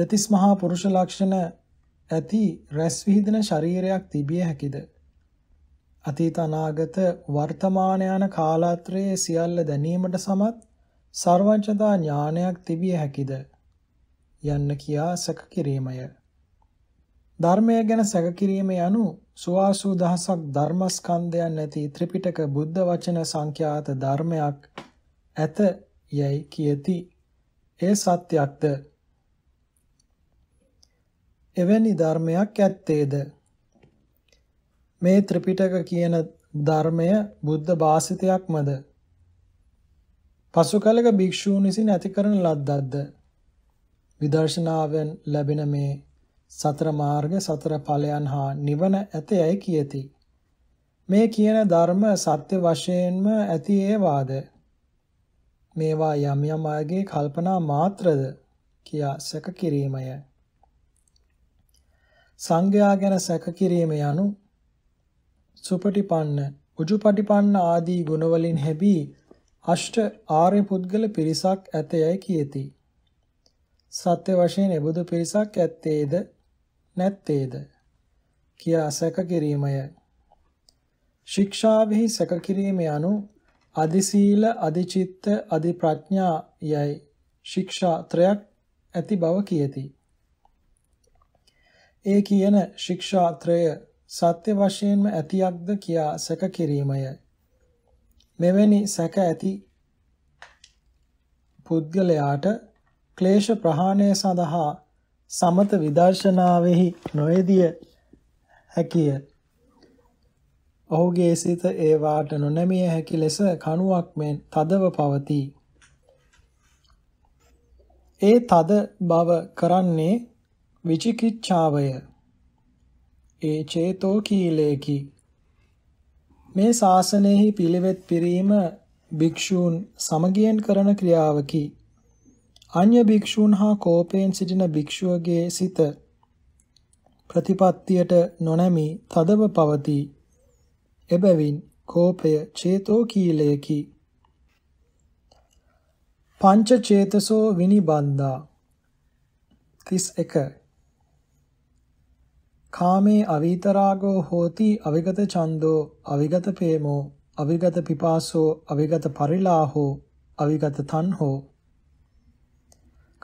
දෙතිස් මහා පුරුෂ ලක්ෂණ ඇති රැස් විහිදෙන ශරීරයක් තිබිය හැකිද? අතීත අනාගත වර්තමාන යන කාලාත්‍රයේ සියල්ල දැනීමට සමත් සර්වඥතා ඥානයක් තිබිය හැකිද? යන්න කියා සැකකිරීමය. ධර්මය ගැන සැකකිරීම යනු සුවාසූ දහසක් ධර්මස්කන්ධයන් නැති ත්‍රිපිටක බුද්ධ වචන සංඛ්‍යාත ධර්මයක් ඇත යැයි කියති. ඒ සත්‍යක්ද එවැනි ධර්මයක් ඇත්තේද මේ ත්‍රිපිටක කියන ධර්මය බුද්ධ භාසිතයක්මද පසුකලක භික්ෂූන් විසින් ඇති කරන ලද්දක්ද විදර්ශනාවෙන් ලැබෙන මේ සතර මාර්ග සතර ඵලයන් හා නිවන ඇතයයි කියති. මේ කියන ධර්ම සත්‍ය වශයෙන්ම ඇති ඒවාද මේවා යම් යම් අයගේ කල්පනා මාත්‍රද කියා සැක කිරීමය. සංඝයා ගැන සැක කිරීම යනු සුපටිපන්න උජුපටිපන්න ආදී ගුණවලින් හැබී අෂ්ට ආර්ය පුද්ගල පිරිසක් ඇතයයි කියති. සත්‍ය වශයෙන් එබුදු පිරිසක් ඇත්තේද නැත්තේද කියා සැක කිරීමය. ශික්ෂාවෙහි සැක කිරීම යනු අදිසීල, අදිචිත්ත, අදිප්‍රඥා යයි ශික්ෂා ත්‍රයක් ඇති බව කියති. ඒ කියන ශික්ෂා ත්‍රය සත්‍ය වශයෙන්ම ඇතියක්ද කියා සැක කිරීමය. මෙවැනි සැක ඇති පුද්ගලයාට ක්ලේශ ප්‍රහාණය සඳහා සමත විදර්ශනාවෙහි නොයේදී හැකිය. ඔහුගේ සිත ඒ වාට නොනැමිය හැකි ලෙස කණුවක් මෙන් තදව පවතී. ඒ තද බව කරන්නේ විචිකිච්ඡාවය. ඒ චේතෝ කීලේකි. මේ ශාසනයෙහි පිළිවෙත් පිරීම භික්ෂූන් සමගියෙන් කරන ක්‍රියාවකි. අන්‍ය භික්ෂූන් හා කෝපයෙන් සිටින භික්ෂුවගේ සිත ප්‍රතිපත්තියට නොනැමි තදව පවතී. එබැවින් කෝපය චේතෝ කීලයකි. පංච චේතසෝ විනිබන්දා 31 කාමේ අවීතරාගෝ හෝති අවිගත ඡන්தோ අවිගත ප්‍රේමෝ අවිගත පිපාසෝ අවිගත පරිලාහෝ අවිගත තන්හෝ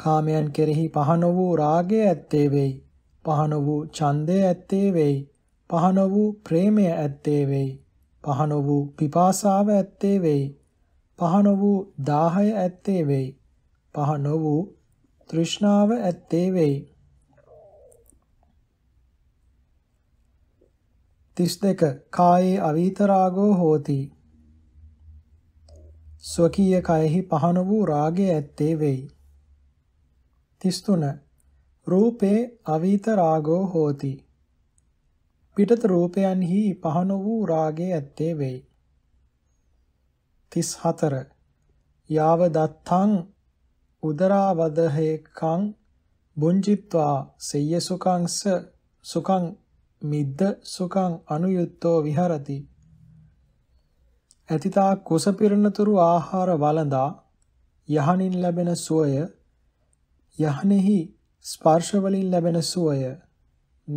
කාමයන් කෙරෙහි පහන වූ රාගය ඇත්තේ වෙයි. පහන වූ ඡන්දය ඇත්තේ වෙයි. පහන වූ ප්‍රේමය ඇත්තේ වෙයි. පහන වූ පිපාසාව ඇත්තේ වෙයි. පහන වූ දාහය ඇත්තේ වෙයි. පහන වූ තෘෂ්ණාව ඇත්තේ වෙයි. 32 කායේ අවීතරාගෝ හෝති ස්වකීය කයෙහි පහන වූ රාගය ඇත්තේ වෙයි 33 රූපේ අවීත රාගෝ හෝති පිටත රූපයන්හි පහන වූ රාගය ඇත්තේ වෙයි 34 යාව දත්තං උදරාවදහේකං බුංචිත්වා සෙය්‍යසුකංස සුකං මිද්ද සුකං අනුයුත්තෝ විහරති ඇතිතා කුස පිරණතුරු ආහාර වළඳා යහනින් ලැබෙන සුවය යහනෙහි ස්පර්ශ වලින් ලැබෙන සුවය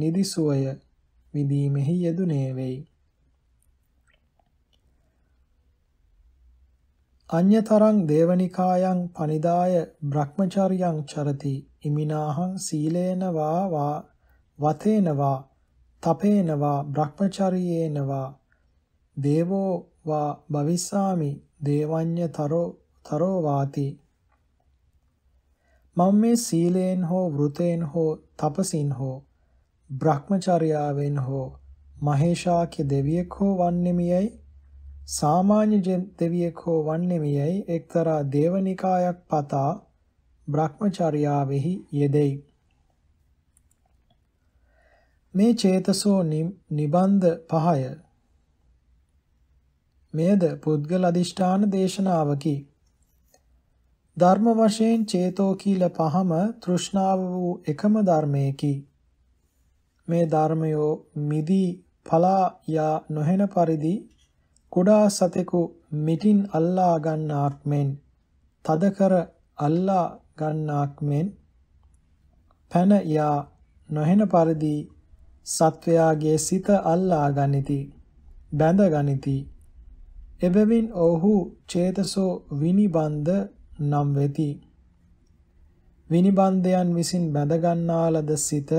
නිදි සුවය විඳීමෙහි යෙදුනේ වෙයි. අඤ්‍යතරං දේවනිකායන් පනිදාය බ්‍රහ්මචර්යං චරති ඉමිනාහං සීලේනවා වා වතේනවා තපේනවා බ්‍රහ්මචර්යේනවා දේවෝ වා භවිස්සාමි දේවඤ්‍යතරෝ තරෝ වාති මම මේ සීලයෙන් හෝ වෘතයෙන් හෝ තපසින් හෝ බ්‍රහ්මචර්යාවෙන් හෝ මහේශාක්‍ය දෙවියෙක් හෝ වන්නෙමියයි සාමාන්‍ය දෙවියෙක් හෝ වන්නෙමියයි එක්තරා දේවනිකායක් පතා බ්‍රහ්මචර්යාවෙහි යෙදෙයි. මේ චේතසෝ නිබන්ධ පහය මෙයද පුද්ගල අධිෂ්ඨාන දේශනාවකි. ධර්ම වශයෙන් චේතෝ කීල පහම තෘෂ්ණාව වූ එකම ධර්මයේකි. මේ ධර්මයෝ මිදී පලා යා නොහෙන පරිදි කුඩා සතෙකු මිටින් අල්ලා ගන්නාක් මෙන් තදකර අල්ලා ගන්නාක් මෙන් පැන යා නොහෙන පරිදි සත්වයාගේ සිත අල්ලා ගනිති බැඳ ගනිති එබැවින් ඔහු චේතසෝ විනිබන්ධ නම් වෙති. විනිබන්ධයන් විසින් බැඳගන්නාලද සිත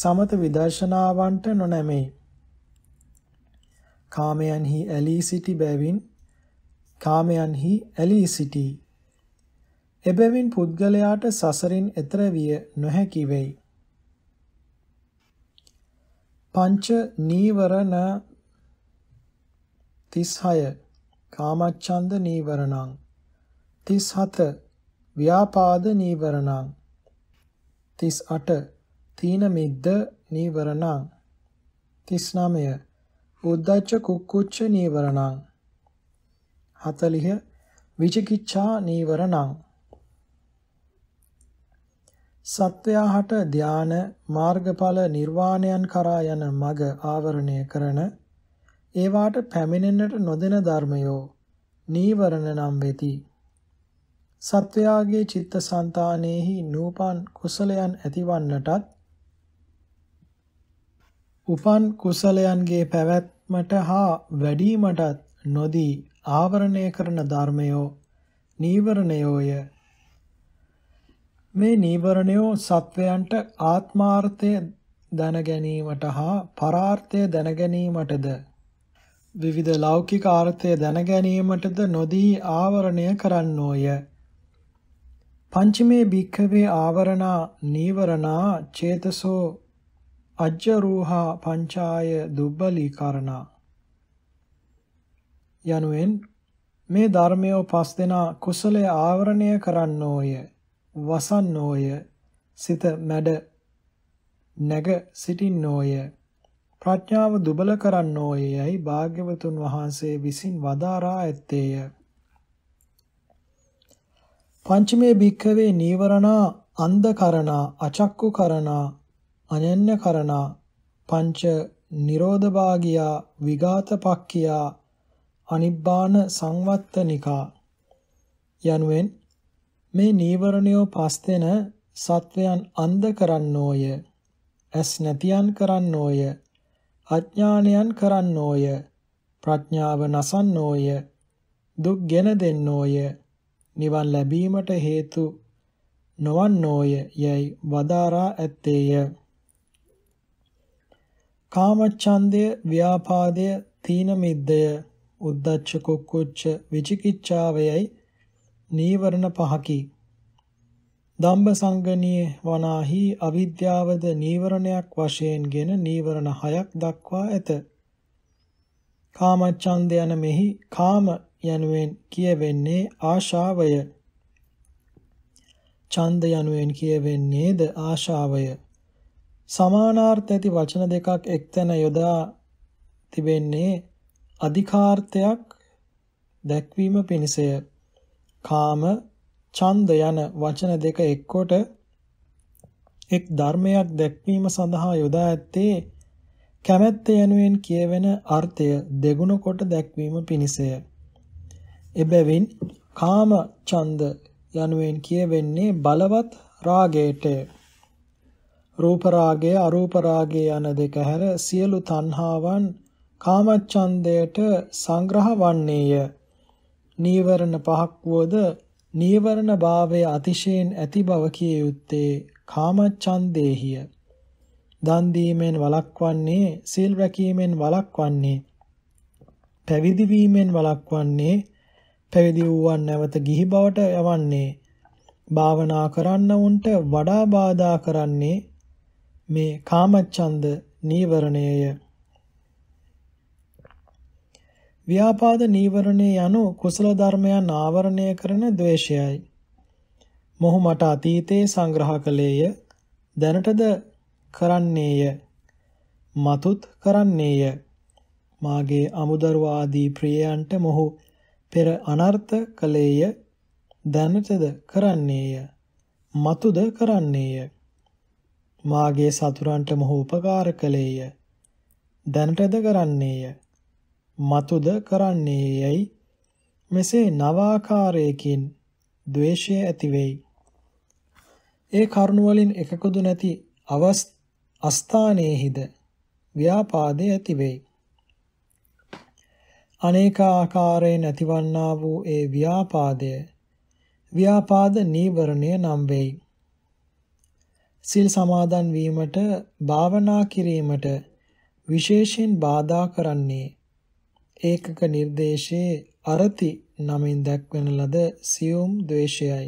සමත විදර්ශනාවන්ට නොනැමේ. කාමයන්හි ඇලී සිටි බැවින් කාමයන්හි ඇලී සිටි. එබැවින් පුද්ගලයාට සසරින් එතර විය නොහැකි වෙයි. පංච නීවරණ 36 කාමච්ඡන්ද නීවරණං 37 ව්‍යාපාද නීවරණං 38 තීන මිද්ද නීවරණං 39 උද්ධච්ච කුක්කුච්ච නීවරණං 40 විචිකිච්ඡා නීවරණං සත්වයාට ධාන මාර්ගඵල නිර්වාණයන් කරා යන මඟ ආවරණය කරන ඒවාට පැමිණෙන්නට නොදෙන ධර්මයෝ නීවරණ නම් වෙති සත්වයාගේ චිත්තසංතානෙහි නූපන් කුසලයන් ඇතිවන්නටත් උපන් කුසලයන්ගේ පැවැත්මට හා වැඩිවීමටත් නොදී ආවරණය කරන ධර්මයෝ නීවරණයෝය මේ නීවරණයෝ සත්වයන්ට ආත්මාර්ථය දැන ගැනීමට හා පරාර්ථය දැන ගැනීමටද විවිධ ලෞකික ආර්ථය දැන ගැනීමටද නොදී ආවරණය කරන්නෝය පංචමේ භික්ඛවේ ආවරණා නීවරණා චේතසෝ අජ්ජරූහා පංචාය දුබ්බලීකරණා යනුවෙන් මේ ධර්මයෝ පස් දෙනා කුසලය ආවරණය කරන්නෝය වසන්නෝය සිත මැඩ නැග සිටින්නෝය ප්‍රඥාව දුබල කරන්නෝයයි භාග්‍යවතුන් වහන්සේ විසින් වදාරා ඇත්තේය පංචමේ භික්ඛවේ නීවරණා අන්ධකරණා අචක්කුකරණා අනඤ්‍යකරණා පංච නිරෝධභාගියා විඝාතපක්ඛියා අනිබ්බාන සංවත්තනිකා යනුවෙන් මේ නීවරණයෝ පස් දෙන සත්වයන් අන්ධ කරන්නෝය ඇස් නැතියන් කරන්නෝය අඥානයන් කරන්නෝය ප්‍රඥාව නසන්නෝය දුක් ගෙන දෙන්නෝය නිවන් ලැබීමට හේතු නොවන්නෝය යැයි වදාරා ඇත්තේය. කාමච්ඡන්දය, ව්‍යාපාදය, තීන මිද්දය, උද්ධච්ච කුක්කුච්ච විචිකිච්ඡාවයයි නීවරණ පහකි. දම්බ සංගණී වනාහි අවිද්‍යාවද නීවරණයක් වශයෙන්ගෙන නීවරණ හයක් දක්වා ඇත. කාමච්ඡන්ද යන මෙහි කාම යනුවෙන් කියවෙන්නේ ආශාවය. ඡන්ද යනුවෙන් කියවෙන්නේද ආශාවය. සමානාර්ථ ඇති වචන දෙකක් එක්තැන යොදා තිබෙන්නේ අධිකාර්ථයක් දැක්වීම පිණිසය. කාම ඡන්ද යන වචන දෙක එක්කොට එක් ධර්මයක් දැක්වීම සඳහා යොදා ඇත්තේ කැමැත්ත යනුවෙන් කියවෙන අර්ථය දෙගුණ කොට දැක්වීම පිණිසය. එබැවින් කාම ඡන්ද යනුවෙන් කියවෙන්නේ බලවත් රාගයටය. රූප රාගය අරූප රාගය යන දෙක හැර සියලු තණ්හාවන් කාම ඡන්දයට සංග්‍රහ වන්නේය. නීවරණ පහක් වොද නීවරණ භාවය අතිශයින් ඇති බව කිය යුත්තේ කාම ඡන්දේහිය. දන් දීමෙන් වළක්වන්නේ, සීල් රැකීමෙන් වළක්වන්නේ, පැවිදි වීමෙන් වළක්වන්නේ, පැවිදි වූවන් නැවත ගිහි බවට යවන්නේ භාවනා කරන්නවුන්ට වඩා බාධා කරන්නේ මේ කාමච්ඡන්ද නීවරණයය. ව්‍යාපාද නීවරණය යනු කුසල ධර්මයන් ආවරණය කරන ද්වේෂයයි. මොහු මට අතීතයේ සංග්‍රහ කළේය දැනටද කරන්නේය මතුත් කරන්නේය මාගේ අමුදරුවාදී ප්‍රියයන්ට මොහු පෙර අනර්ථ කලේය දැනටද කරන්නේය මතුද කරන්නේය මාගේ සතුරන්ට මොහු උපකාර කළේය දැනටද කරන්නේය මතුද කරන්නේයයි මෙසේ නවාකාරයකින් ද්වේෂය ඇතිවෙයි ඒ කරුණ වලින් එකකුදු නැති අවස් අස්ථානයේහිද ව්‍යාපාදේ ඇතිවෙයි අනේකාකාරයෙන් ඇතිවන්නා වූ ඒ ව්‍යාපාදය ව්‍යාපාද නීවරණය නම් වෙයි. සිල් සමාදන් වීමට භාවනා කිරීමට විශේෂයෙන් බාධා කරන්නේ ඒකක නිර්දේශයේ අරති නමින් දැක්වෙන ලද සියුම් ද්වේෂයයි.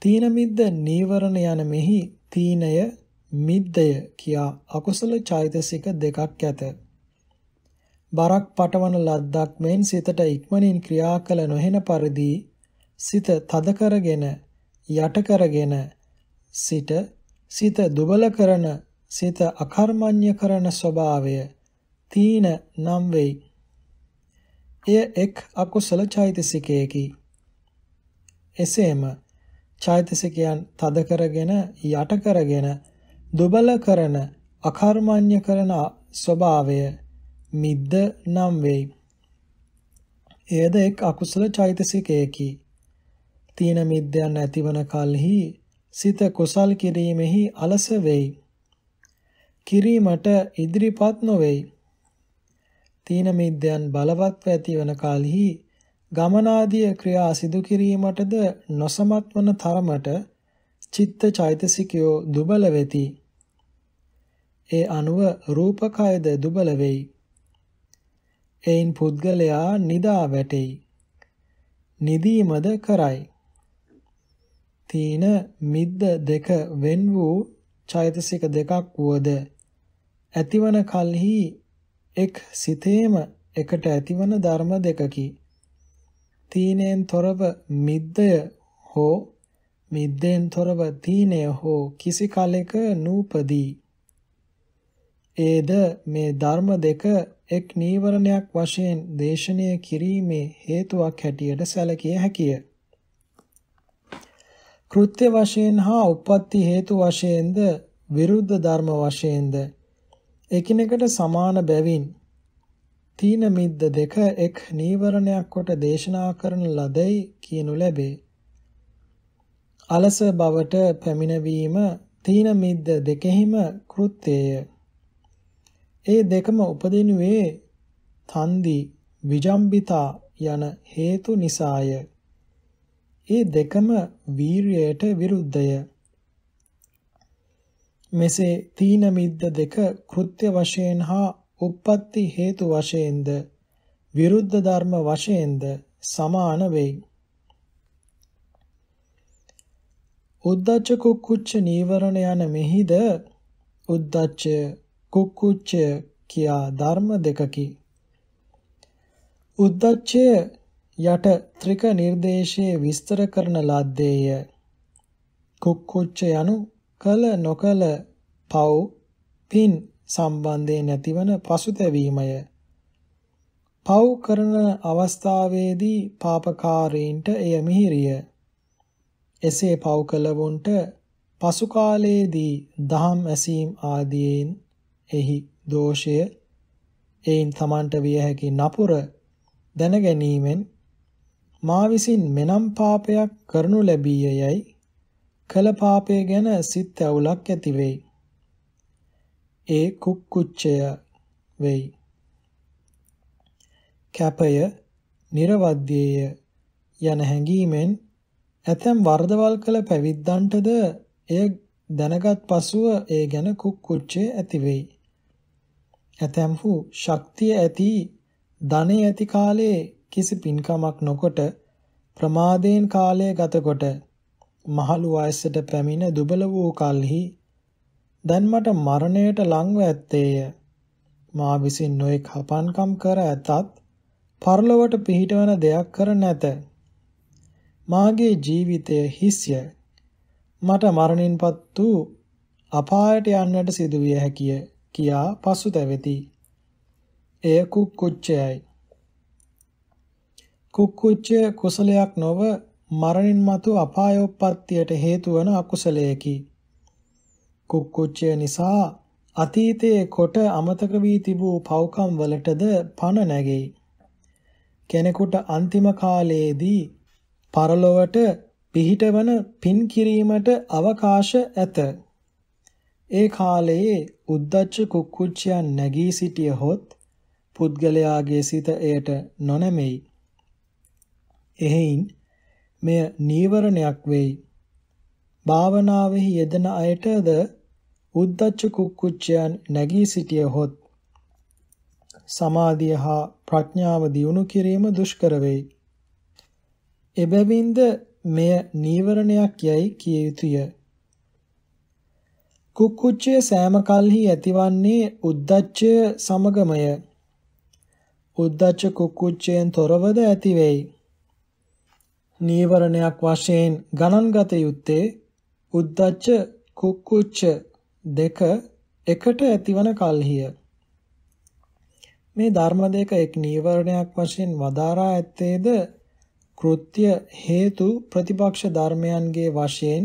තීන මිද්ද නීවරණ යන මෙහි තීනය මිද්දය කියා අකුසල චෛතසික දෙකක් ඇත. බරක් පටවන ලද්දක් මෙන් සිතට ඉක්මනින් ක්‍රියා කළ නොහෙන පරිදි සිත තද කරගෙන යට කරගෙන සිට සිත දුබල කරන සිත අකර්මණ්‍ය කරන ස්වභාවය තීන නම් වෙයි. එය එක් අකුසල චෛතසිකයකි. එසේම චෛතසිකයන් තද කරගෙන යට කරගෙන දුබල කරන අකර්මණ්‍ය කරන ස්වභාවය මිද්ද නම් වෙයි. එයද එක් අකුසල චෛතසිකයකි. තීන මිද්දයන් ඇතිවන කලෙහි සිත කුසල් කිරීමෙහි අලස වෙයි. කිරීමට ඉදිරිපත් නොවේයි. තීන මිද්දයන් බලවත්ව ඇතිවන කලෙහි ගමනාදී ක්‍රියා සිදු කිරීමටද නොසමත් වන තරමට චිත්ත චෛතසිකයෝ දුබල වෙති. ඒ අනුව රූපකයද දුබල වෙයි. එයින් පුද්ගලයා නිදා වැටෙයි. නිදීමද කරයි. තීන මිද්ද දෙක වෙන් වූ චෛතසික දෙකක් වුවද ඇතිවන කල්හි එක් සිතේම එකට ඇතිවන ධර්ම දෙකකි. තීනෙන් තොරව මිද්දය හෝ මිද්දෙන් තොරව තීනය හෝ කිසි කලෙක නූපදී. ඒද මේ ධර්ම දෙක එක් නීවරණයක් වශයෙන් දේශනය කිරීමේ හේතුවක් හැටියට සැලකිය හැකිය. කෘත්‍ය වශයෙන් හා උප්පත්ති හේතු වශයෙන්ද විරුද්ධ ධර්ම වශයෙන්ද එකිනෙකට සමාන බැවින් තීන මිද්ද දෙක එක් නීවරණයක් කොට දේශනා කරන ලදයි කියනු ලැබේ. අලස බවට පැමිණවීම තීන මිද්ද දෙකෙහිම කෘත්‍යය ඒ දෙකම උපදිනුවේ තන්දි විජම්බිතා යන හේතු නිසාය. ඒ දෙකම වීරයට විරුද්ධය. මෙසේ තීන මිද්ද දෙක කෘත්‍ය වශයෙන් හා උප්පත්ති හේතු වශයෙන්ද විරුද්ධ ධර්ම වශයෙන්ද සමාන වෙයි. උද්දච්ච කුච්ච නීවරණ යන මෙහිද උද්දච්චය කුක්කුච්චය කියා ධර්ම දෙකකි. උද්දච්චය යට ත්‍රික නිර්දේශයේ විස්තර කරන ලද්දේය. කුක්කුච්ච යනු කල නොකල පව් පින් සම්බන්ධයෙන් නැතිවන පසුතැවීමය. පව් කරන අවස්ථාවේදී පාපකාරීන්ට එය මිහිරිය. එසේ පව් කළවුන්ට පසු කාලයේදී දහම් ඇසීම් ආදීන් එහි දෝෂය එයින් තමන්ට විය හැකි නපුර දැන ගැනීමෙන් මා විසින් මෙනම් පාපයක් කරනු ලැබීය යයි කළ පාපය ගැන සිත් ඇවුලක් ඇති වෙයි. ඒ කුක්කුච්චය වෙයි. කැපය නිර්වද්‍යය යන හැඟීමෙන් ඇතැම් වරදවල් කළ පැවිද්දන්ටද එය දැනගත් පසුව ඒ ගැන කුක්කුච්චය ඇති වෙයි. ඇතැම්හු ශක්තිය ඇති ධනෙ ඇති කාලයේ කිසි පින්කමක් නොකොට ප්‍රමාදයෙන් කාලය ගතකොට මහලු වයසට පැමිණ දුබල වූ කල්හි දැන් මට මරණයට ලංව ඇත්තේය මා විසින් නොඑක් හපන්කම් කර ඇතත් පරලොවට පිහිටවන දෙයක් කර නැත මාගේ ජීවිතය හිස්ය මට මරණින්පත් වූ අපායට යන්නට සිදුවිය හැකිය කියා පසුතැවෙති. එය කුක්කුච්චයයි. කුක්කුච්චය කුසලයක් නොව මරණින් මතු අපායෝප්පත්තියට හේතුවන අකුසලයකි. කුක්කුච්චය නිසා අතීතයේ කොට අමතක වී තිබූ පව්කම් වලටද පණ නැගෙයි. කෙනෙකුට අන්තිම කාලයේදී පරලොවට පිහිටවන පින් කිරීමට අවකාශ ඇත. ඒ කාලයේ උද්දච්ච කුක්කුච්චයන් නැගී සිටියහොත් පුද්ගලයාගේ සිත එයට නොනැමෙයි. එහෙයින් මෙය නීවරණයක් වෙයි. භාවනාවෙහි යෙදෙන අයටද උද්දච්ච කුක්කුච්චයන් නැගී සිටියහොත් සමාධිය හා ප්‍රඥාව දියුණු කිරීම දුෂ්කර වෙයි. එබැවින්ද මෙය නීවරණයක් යයි කිය යුතුය. කුක්කුච්චය සෑම කල්හි ඇතිවන්නේ උද්දච්චය සමගමය. උද්දච්ච කුක්කුච්චයෙන් තොරවද ඇතිවෙයි. නීවරණයක් වශයෙන් ගණන්ගත යුත්තේ උද්දච්ච කුක්කුච්ච දෙක එකට ඇතිවන කල්හිය. මේ ධර්ම දෙක එක් නීවරණයක් වශයෙන් වදාරා ඇත්තේද කෘත්‍ය හේතු ප්‍රතිපක්ෂ ධර්මයන්ගේ වශයෙන්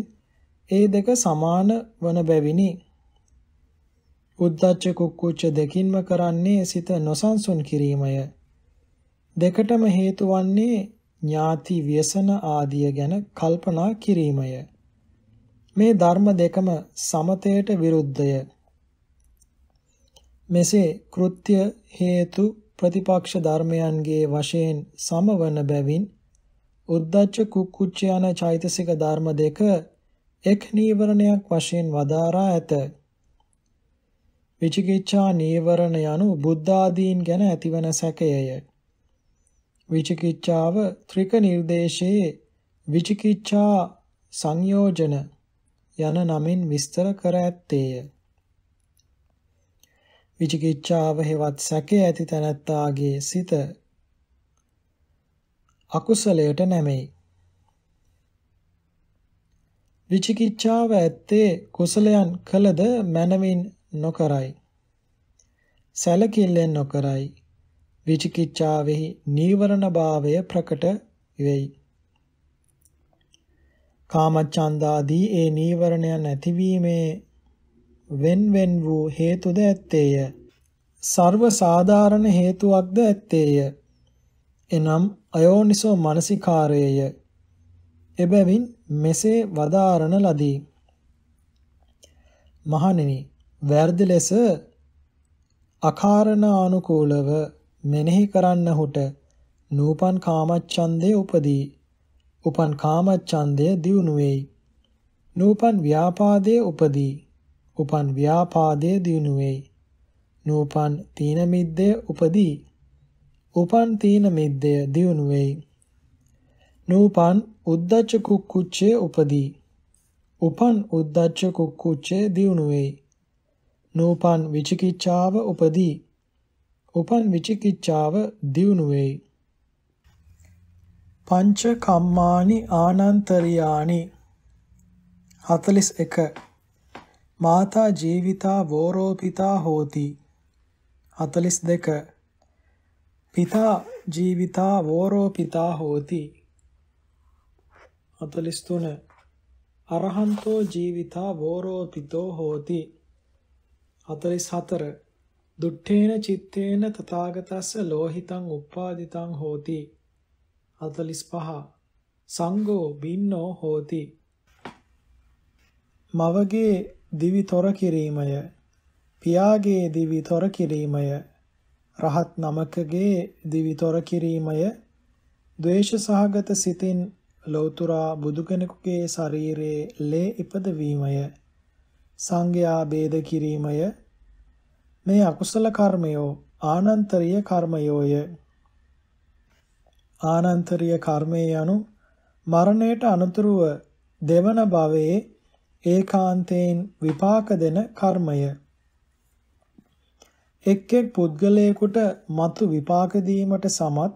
ඒ දෙක සමාන වන බැවිනි. උද්දච්ච කුක්කුච්ච දෙකින්ම කරන්නේ සිත නොසන්සුන් කිරීමය. දෙකටම හේතු වන්නේ ඥාති ව්‍යසන ආදිය ගැන කල්පනා කිරීමය. මේ ධර්ම දෙකම සමතයට විරුද්ධය. මෙසේ කෘත්‍ය හේතු ප්‍රතිපක්ෂ ධර්මයන්ගේ වශයෙන් සමවන බැවින් උද්දච්ච කුක්කුච්ච යන චෛතසික ධර්ම දෙක එක් නීවරණයක් වශයෙන් වදාරා ඇත. විචිකිච්ඡා නීවරණ යනු බුද්ධාදීන් ගැන ඇතිවන සැකයය. විචිකිච්ඡාව ත්‍රික නිර්දේශයේ විචිකිච්ඡා සංයෝජන යන නමින් විස්තර කර ඇත්තේය. විචිකිච්ඡාව හෙවත් සැකේ ඇති තැනැත්තාගේ සිත අකුසලයට නැමෙයි. විචිකිච්ඡාව ඇත්තේ කුසලයන් කළද මනමින් නොකරයි. සැලකිල්ලෙන් නොකරයි. විචිකිච්ඡාවෙහි නීවරණ භාවය ප්‍රකට වෙයි. කාමචන්දාදී ඒ නීවරණයන් ඇතිවීමේ වෙන්වෙන් වූ හේතුද ඇත්තේය. සර්ව සාධාරණ හේතුවක්ද ඇත්තේය. එනම් අයෝනිසෝ මනසිකාරයේය. එබැවින් මෙසේ වදාරණ ලදී. මහණෙනි, වැරදි ලෙස අකාරණානුකූලව මෙනෙහි කරන්නහුට නූපන් කාමච්ඡන්දේ උපදී. උපන් කාමච්ඡන්දය දියුණු වෙයි. නූපන් ව්‍යාපාදයේ උපදී. උපන් ව්‍යාපාදයේ දියුණු වෙයි. නූපන් තීන මිද්දේ උපදී. උපන් තීන මිද්දේ දියුණු වෙයි. නූපන් උද්දච්ච කුක්කුච්චේ උපදී. උපන් උද්දච්ච කුක්කුච්චේ දියුණු වෙයි. නූපන් විචිකිච්ඡාව උපදී. උපන් විචිකිච්ඡාව දියුණු වෙයි. පංච කම්මානි ආනන්තරියානි 41 මාතා ජීවිතා වෝරෝපිතා හෝති 42 පිතා ජීවිතා වෝරෝපිතා හෝති 43 අරහන්තෝ ජීවිතා වෝරෝපිතෝ හෝති 44 දුට්ඨේන චitteන තථාගතස්ස ලෝහිතං uppāditං හෝති 45 සංඝෝ බින්නෝ හෝති මවගේ දිවි තොර කිරීමය පියාගේ දිවි තොර කිරීමය රහත් නමකගේ දිවි තොර කිරීමය ද්වේෂ සහගත සිතින් ලෞතුරා බුදු කෙනෙකුගේ ශරීරයේ ලේ ඉපදවීමය සංඝයා ભેද කිරීමය මේ අකුසල කර්මයෝ ආනන්තරීය කර්මයෝය ආනන්තරීය කර්මයේ anu මරණයට අනුතුරුව දෙවන භවයේ ඒකාන්තයෙන් විපාක දෙන කර්මය එක් එක් පුද්ගලයෙකුට මතු විපාක දීමට සමත්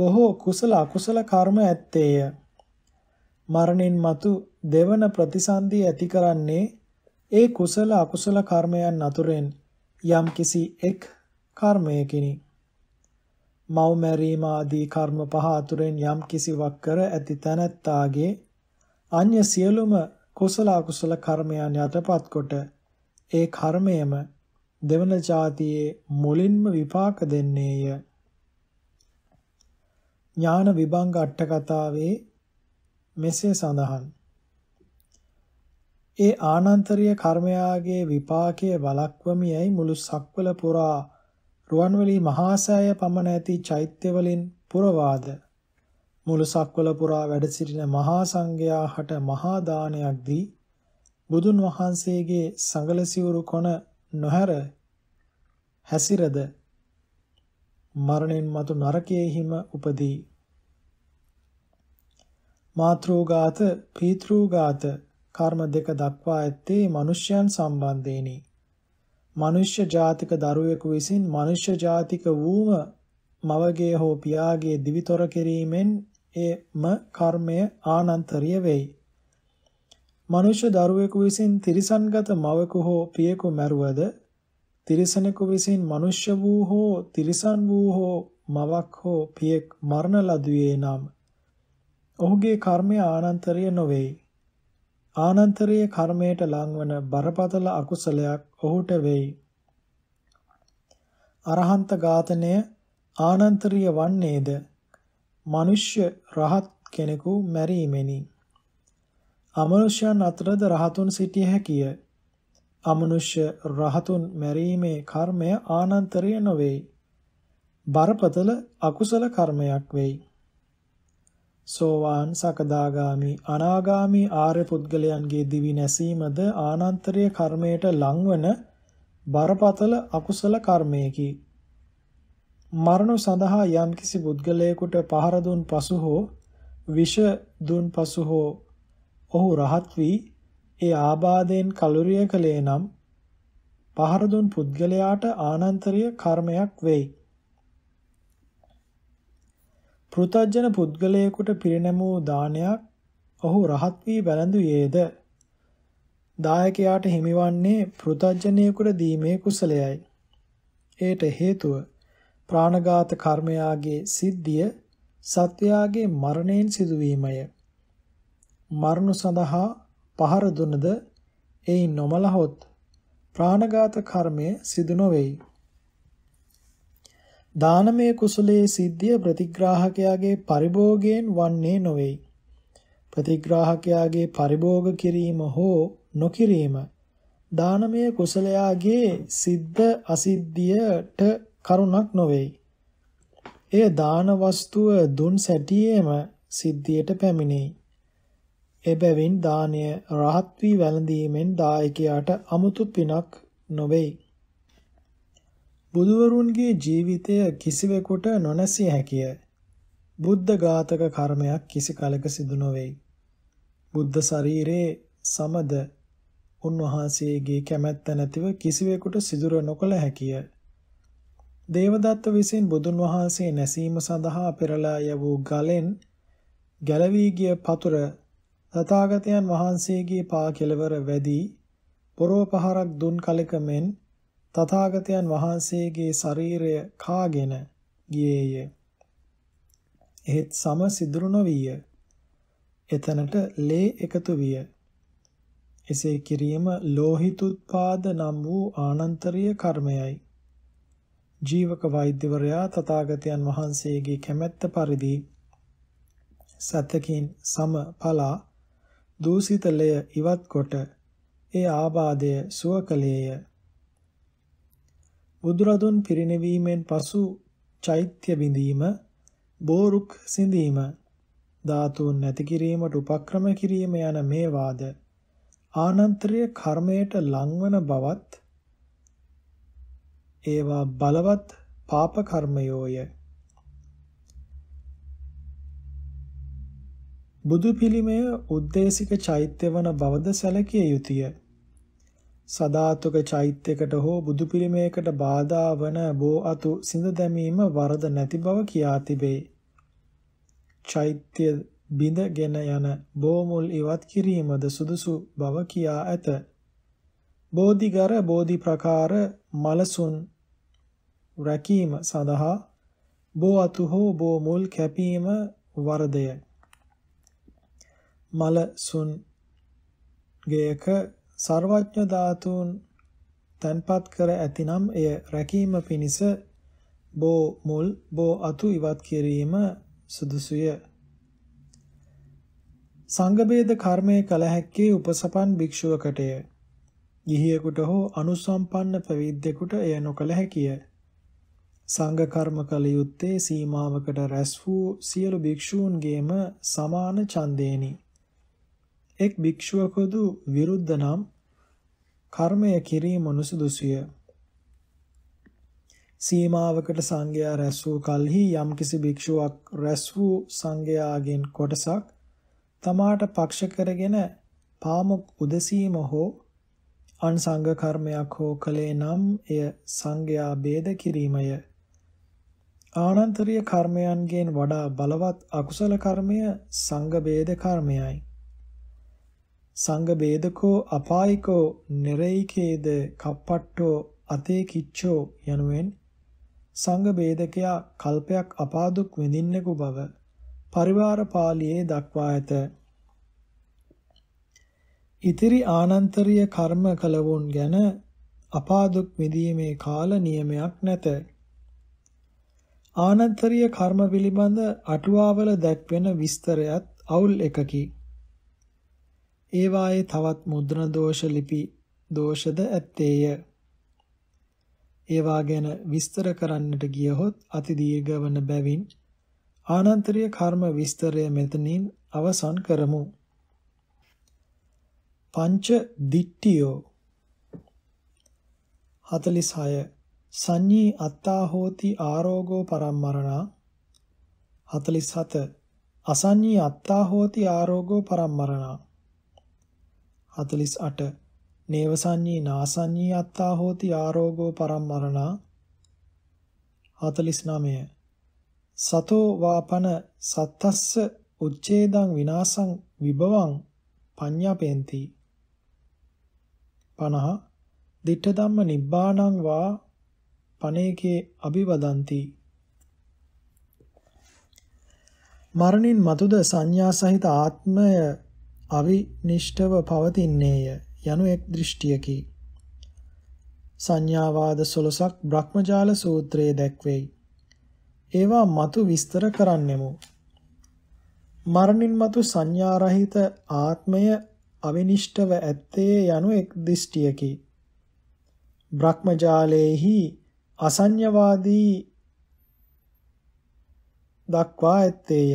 බොහෝ කුසල අකුසල කර්ම ඇත්තේය මරණින් මතු දෙවන ප්‍රතිසන්දි ඇති කරන්නේ ඒ කුසල අකුසල කර්මයන් අතුරෙන් යම්කිසි එක් කර්මයකිනි. මව මැරීම ආදී කර්ම පහ අතුරෙන් යම් කිසිවක් කර ඇති තැනැත්තාගේ අන්‍ය සියලුම කුසල අකුසල කර්මයන් යටපත් කොට ඒ කර්මයම දෙවන જાතියේ මුලින්ම විපාක දෙන්නේය ඥාන විභංග අට කතාවේ මෙසේ සඳහන්. ඒ ආනන්තරීය කර්මයාගේ විපාකයේ වළක්වමියයි මුළු සක්වල පුරා රුවන්වැලි මහා සෑය පමණ ඇති චෛත්‍යවලින් පුරවාද මුළු සක්වල පුරා වැඩ සිටින මහා සංඝයා හට මහා දානයක් දී බුදුන් වහන්සේගේ සංගල සිවුරු කොන නොහැර හැසිරද මරණින් මතු නරකයේහිම උපදී මාත්‍රෝඝාත පීත්‍රෝඝාත කර්ම දෙක දක්වා ඇත්තේ මිනිසයන් සම්බන්ධේනි. මිනිස්්‍ය ජාතික දරුවෙකු විසින් මිනිස්්‍ය ජාතික වූම මවගේ හෝ පියාගේ දිවිතොර කිරීමෙන් එම කර්මය ආනන්තරිය වෙයි. මනුෂ්‍ය දරුවෙකු විසින් තිරිසන්ගත මවකු හෝ පියෙකු මැරුවද තිරිසනෙකු විසින් මනුෂ්‍ය වූ හෝ තිරිසන් වූ හෝ මවක් හෝ පියෙක් මරණ ලදුවේ නම් ඔහුගේ කර්මය ආනන්තරීය නොවේයි. ආනන්තරීය කර්මයට ලංවන බරපතල අකුසලයක් ඔහුට වෙයි. අරහන්ත ඝාතනය ආනන්තරීය වන්නේද? මිනිස්්‍ය රහත් කෙනෙකු මැරීමෙනි. අමනුෂ්‍යයන් අතරද රහතුන් සිටිය හැකිය. අමනුෂ්‍ය රහතුන් මැරීමේ කර්මය ආනන්තරීය නොවේ. බරපතල අකුසල කර්මයක් වෙයි. සෝවාන් සකදාගාමි අනාගාමි ආර්ය පුද්ගලයන්ගේ දිවි නැසීමද ආනන්තරීය කර්මයට ලංවන බරපතල අකුසල කර්මයකි. මරණ සඳහා යම්කිසි පුද්ගලයෙකුට පහර දුන් පසු හෝ විෂ දුන් පසු හෝ ඔහු රහත් වී ඒ ආබාධයෙන් කලුරිය කලේ නම් පහර දුන් පුද්ගලයාට ආනන්තරීය කර්මයක් වෙයි. පෘතජන පුද්ගලයෙකුට පිරිනැමූ දානයක් ඔහු රහත් වී වැළඳුයේද දායකයාට හිමිවන්නේ පෘතජනයෙකුට දීමේ කුසලයයි. ඒට හේතුව ප්‍රාණඝාත කර්මයාගේ සිද්ධිය සත්වයාගේ මරණයෙන් සිදුවීමය. මරණු සඳහා පහර දුනද එයි නොමලහොත් ප්‍රාණඝාත කර්මය සිදු නොවේයි. දානමය කුසලයේ සිද්ධිය ප්‍රතිග්‍රාහකයාගේ පරිභෝගයෙන් වන්නේ නොවේයි. ප්‍රතිග්‍රාහකයාගේ පරිභෝග කිරීම හෝ නොකිරීම දානමය කුසලයාගේ සිද්ධ අසිද්ධියට කරුණක් නොවේයි. එය දාන වස්තුව දුන් සැටියේම සිද්ධියට පැමිණෙයි. එබැවින් දානය රහත් වී වැළඳීමෙන් දායකයාට අමුතු පිනක් නොවේයි. බුදුවරුන්ගේ ජීවිතය කිසිවෙකුට නොනැසිය හැකිය. බුද්ධ ඝාතක කර්මයක් කිසි කලක සිදු නොවේයි. බුද්ධ ශරීරයේ සමද උන්වහන්සේගේ කැමැත්ත නැතිව කිසිවෙකුට සිදුර නොකළ හැකිය. දේවදත්ත විසින් බුදුන් වහන්සේ නැසීම සඳහා පෙරලා යවූ ගලෙන් ගැලවී ගිය පතුර තථාගතයන් වහන්සේගේ පා කෙළවර වැදී පොරව පහරක් දුන් කලක මෙන් තථාගතයන් වහන්සේගේ ශරීරය කාගෙන ගියේය. එහෙත් සම සිදුරු නොවිය. එතනට ලේ එකතු විය. එසේ කිරීම ලෝහිතුත්පාද නම් වූ ආනන්තරීය කර්මයයි. ජීවක වෛද්‍යවරයා තථාගතයන් වහන්සේගේ කැමැත්ත පරිදි සතකින් සම පලා දූෂිත ලය ඉවත් කොට ඒ ආබාධය සුව කළේය. බුදුරදුන් පිරිනිවීමෙන් පසු චෛත්‍ය බිඳීම, බෝරුක් සිඳීම, ධාතුන් නැති කිරීමට උපක්‍රම කිරීම යන මේ වාද ආනන්තරීය කර්මයට ලංවන බවත් ඒවා බලවත් පාප කර්මයෝය. බුදු පිළිමය උද්දේශික චෛත්‍ය වන බවද සැලකිය යුතුය. සදාතුක චෛත්‍යයකට හෝ බුදු පිළිමයකට බාධා වන බෝ අතු සිඳ දැමීම වරද නැති බව කියා තිබේ. චෛත්‍ය බිඳගෙන යන බෝමුල් ඉවත් කිරීමද සුදුසු බව කියා ඇත. බෝධිගර බෝධි ප්‍රකාර මලසුන් රැකීම සඳහා බෝ අතු හෝ බෝමුල් කැපීම වරදය. මලසුන් ගේක සර්වඥ ධාතුන් තන්පත් කර ඇතිනම් එය රැකීම පිණිස බෝ මුල් බෝ අතු ඉවත් කිරීම සුදුසුය. සංගබේද කර්මය කළ හැක්කේ උපසපන් භික්ෂුවකටය. ගිහියෙකුට හෝ අනුසම්පන්න පැවිද්දෙකුට එය නොකළ හැකිය. සංඝ කර්ම කළ යුත්තේ සීමාවකට රැස් වූ සියලු භික්ෂූන්ගේම සමාන ඡන්දේනි. එක් භික්ෂුවකදු විරුද්ධ නම් කර්මය කිරීම නුසුදුසුය. සීමාවකට සංඝයා රැස් වූ කලෙහි යම්කිසි භික්ෂුවක් රැස් වූ සංඝයාගෙන් කොටසක් තමාට පක්ෂ කරගෙන පාමුක් උදසීම හෝ අන්සංග කර්මයක් හෝ කලේ නම් එය සංඝයා ભેද කිරීමය. ආනන්තරීය කර්මයන්ගෙන් වඩා බලවත් අකුසල කර්මය සංඝ ભેද කර්මයයි. සංඝ බේදකෝ අපායිකෝ නෙරේයිකේද කප්පට්ටෝ අතේ කිච්චෝ යනුවෙන් සංඝ බේදකයා කල්පයක් අපාදුක් විඳින්නෙකු බව පරිවාර පාළියේ දක්වා ඇත. ඉතිරි ආනන්තරීය කර්ම කලවුන් ගැන අපාදුක් විඳීමේ කාල නියමයක් නැත. ආනන්තරීය කර්ම පිළිබඳ අටුවාවල දැක්වෙන විස්තරයත් අවුල් එකකි. ඒවායේ තවත් මුද්‍රණ දෝෂ ලිපි දෝෂද ඇත්තේය. ඒවා ගැන විස්තර කරන්නට ගියහොත් අති දීර්ඝ වන බැවින් ආනන්තරීය කර්ම විස්තරය මෙතනින් අවසන් කරමු. පංච දිට්ඨියෝ 46 සංඤී අත්තා හෝති ආරෝගෝ පරම්මරණා 47 අසඤ්ඤී අත්තා හෝති ආරෝගෝ පරම්මරණා 48 නේවසඤ්ඤී නාසඤ්ඤී අත්තා හෝති ආරෝගෝ පරම්මරණා 49 සතෝ වාපන සත්තස්ස උච්ඡේදං විනාසං විභවං පඤ්ඤාපෙන්ති 50 ditta dhamma nibbānaං වා පනේකේ අභිවදಂತಿ මරණින් මතුද සංඥා සහිත ආත්මය අවිනිෂ්ඨව පවතින්නේය යනු එක් දෘෂ්ටියකි. සංඥාවාද 16ක් බ්‍රහ්මජාල සූත්‍රයේ දැක්වෙයි. ඒවා මතු විස්තර කරන්නෙමු. මරණින් මතු සංඥාරහිත ආත්මය අවිනිෂ්ඨව ඇත්තේ යනු එක් දෘෂ්ටියකි. බ්‍රහ්මජාලයේහි අසඤ්ඤවාදී දක්වා ඇත්තේය.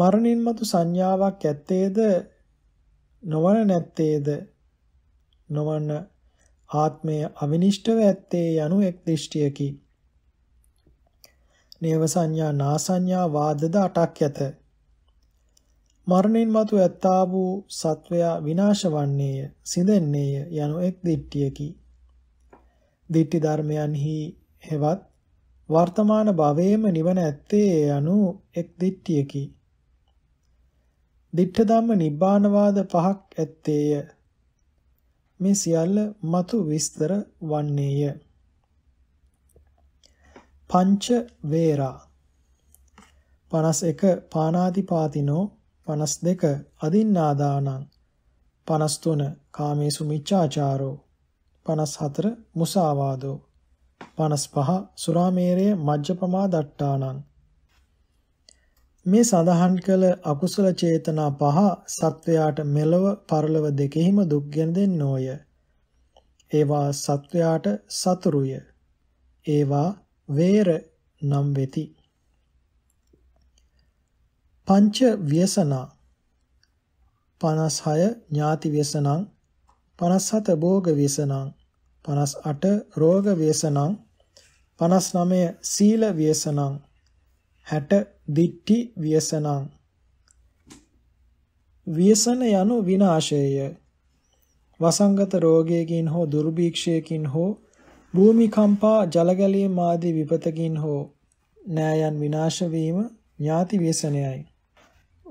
මරණින් මතු සංඥාවක් ඇත්තේද නොවන නැත්තේද නොවන ආත්මය අවිනිෂ්ඨව ඇත්තේ යනු එක් දෘෂ්ටියකි. නේව සංඥා නාසඤ්ඤා වාදද අටක් ඇත. මරණින් මතු ඇත්තා වූ සත්වයා විනාශ වන්නේය, සිඳෙන්නේය යනු එක් දිට්ඨියකි. දිට්ඨි ධර්මයන්හි හෙවත් වර්තමාන භවයේම නිවන ඇත්තේ යනු එක් දිට්ඨියකි. දිඨ ධම්ම නිබ්බානවාද පහක් ඇත්තේය. මේ සියල්ල మతు විස්තර වන්නේය. පංච වේරා 51 පානාතිපාතිනෝ 52 අදින්නාදානං 53 කාමේසු මිච්ඡාචාරෝ 54 මුසාවාදෝ 55 සුරාමේරය මජ්ජපමා දට්ටානං මේ සඳහන් කළ අකුසල චේතනා පහ සත්වයාට මෙලව පරලොව දෙකෙහිම දුක් ගෙනදෙන්නෝය. ඒවා සත්වයාට සතුරුය. ඒවා වේර නම් වෙති. පංච ව්‍යසනා 56 ඥාති ව්‍යසනං 57 භෝග ව්‍යසනං 58 රෝග ව්‍යසනං 59 සීල ව්‍යසනං 60 දිට්ඨි ව්‍යසනං ව්‍යසන යනු විනාශයය වසංගත රෝගයකින් හෝ දුර්භික්ෂයකින් හෝ භූමිකම්පා ජලගැලීම් ආදී විපතකින් හෝ නෑයන් විනාශ වීම ඥාති ව්‍යසනයයි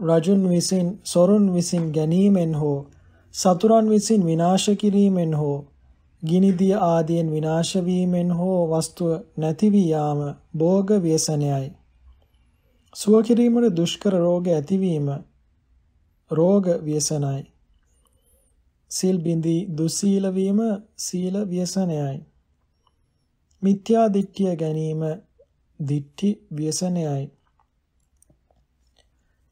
රජුන් විසින් සොරුන් විසින් ගැනීමෙන් හෝ සතුරන් විසින් විනාශ කිරීමෙන් හෝ ගිනිදිය ආදීන් විනාශ වීමෙන් හෝ වස්තුව නැති වී යාම භෝග ව්‍යසනයයි සුව කිරීමට දුෂ්කර රෝග ඇතිවීම රෝග ව්‍යසනයි. සීල් බිඳී දුසීල වීම සීල ව්‍යසනයයි. මිත්‍යා දිට්ඨිය ගැනීම දිට්ඨි ව්‍යසනයයි.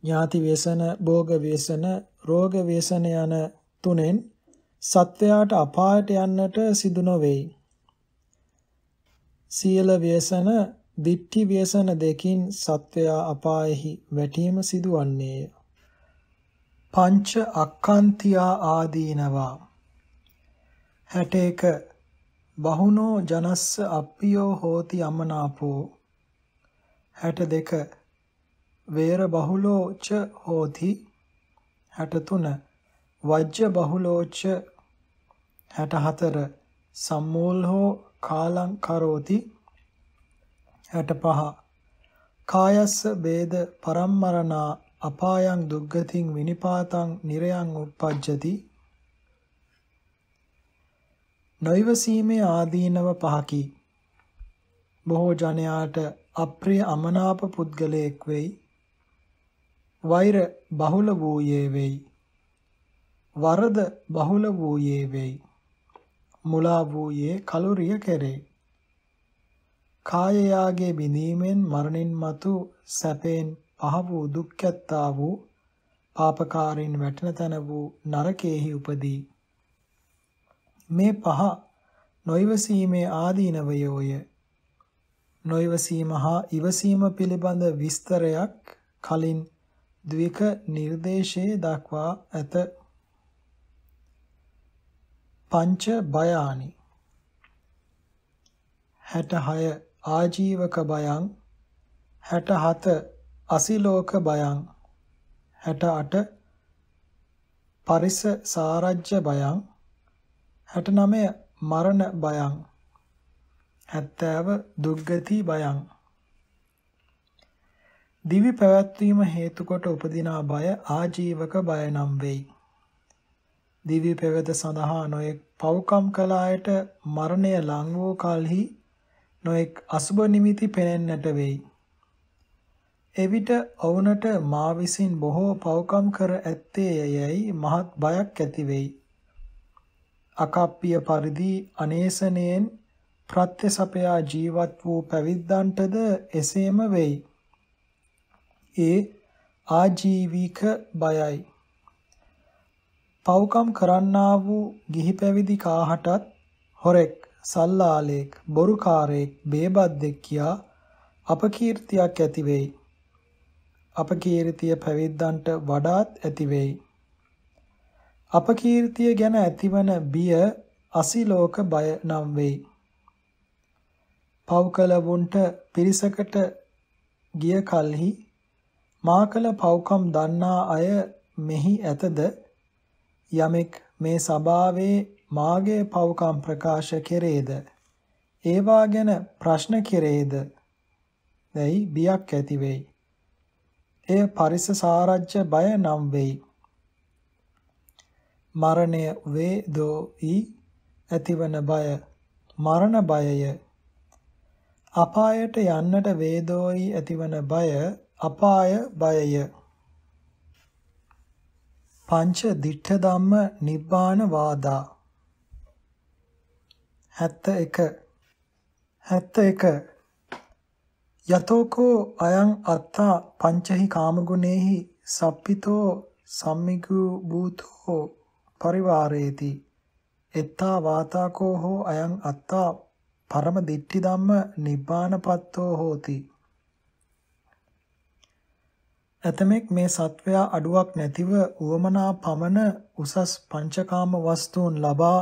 ඥාති ව්‍යසන, භෝග ව්‍යසන, රෝග ව්‍යසන යන තුනෙන් සත්වයාට අපායට යන්නට සිදු නොවේයි. සීල ව්‍යසන දිට්ඨි ව්‍යසන දෙකින් සත්වයා අපායෙහි වැටීම සිදුවන්නේය. පංච අක්කාන්තියා ආදීනවා. 61 බහුනෝ ජනස්ස අප්පියෝ හෝති අමනාපෝ 62 වේර බහුලෝ ච හෝති 63 වජ්ජ බහුලෝ ච 64 සම්මූල් හෝ කාලං කරෝති 65 65 කායස්ස වේද පරම්මරණා අපායන් දුග්ගතින් විනිපාතං නිරයන් උප්පජ්ජති නොයවසීමේ ආදීනව පහකි බොහෝ ජනයාට අප්‍රිය අමනාප පුද්ගලයෙක් වෙයි වෛර බහුල වූයේ වෙයි වරද බහුල වූයේ වෙයි මුලා වූයේ කලුරිය කෙරේ කායයාගේ බිඳීමෙන් මරණින් මතු සැපෙන් පහ වූ දුක්ඛත්තා වූ පාපකාරීන් වැටෙන තන වූ නරකයේහි උපදී මේ පහ නොයවසීමේ ආදීනවයෝය නොයවසීම හා ඉවසීම පිළිබඳ විස්තරයක් කලින් ද්වික නිර්දේශයේ දක්වා ඇත පංච බයානි 66 ආජීවක බයං 67 අසිලෝක බයං 68 පරිස සාරජ්‍ය බයං 69 මරණ බයං 70 දුක්ගති බයං දිවි පැවැත්වීම හේතු කොට උපදිනා බය ආජීවක බය නම් වෙයි. දිවි පෙවද සඳහා නොයෙක් පව්කම් කළ අයට මරණය ලං වූ කලෙහි නොඑක් අසුබ නිමිති පෙනෙන්නට වෙයි. එවිට ඔවුනට මා විසින් බොහෝ පව්කම් කර ඇත්තේ යැයි මහත් බයක් ඇති වෙයි. අකප්පිය පරිදි අනේසණයෙන් ප්‍රත්‍යසපයා ජීවත් වූ පැවිද්දන්ටද එසේම වෙයි. ඒ ආජීවික බයයි. පව්කම් කරන්නා වූ ගිහි පැවිදි කාහටත් හොරෙක් සල්ලාලෙක්, බොරුකාරයෙක්, බේබද්දෙක් කියා අපකීර්තියක් ඇති වෙයි. අපකීර්තිය පැවිද්දන්ට වඩාත් ඇති වෙයි. අපකීර්තිය ගැන ඇතිවන බිය අසිලෝක බය නම් වෙයි. පව්කලවුන්ට පිරිසකට ගිය කල්හි මාකල පව්කම් දන්නා අය මෙහි ඇතද යමෙක් මේ සභාවේ මාගේ පව්කම් ප්‍රකාශ කෙරේද? ඒවා ගැන ප්‍රශ්න කෙරේද? දැයි බියක් ඇති වෙයි. එය පරිස සාරජ්‍ය බය නම් වෙයි. මරණය වේදෝ ඊ ඇතිවන බය මරණ බයය අපායට යන්නට වේදෝයි ඇතිවන බය අපාය බයය පංච දිඨ ධම්ම නිබ්බාන වාදා 71 71 යතෝකෝ අයං අත්තා පංචහි කාමගුණේහි සප්පිතෝ සම්මිගු භූතෝ පරිවාරේති එත්තා වාතාකෝ හෝ අයං අත්තා පරම දිට්ඨි ධම්ම නිබ්බානපත්තෝ හෝති ඇතමෙක් මේ සත්වයා අඩුවක් නැතිව උවමනා පමණ උසස් පංචකාම වස්තුන් ලබා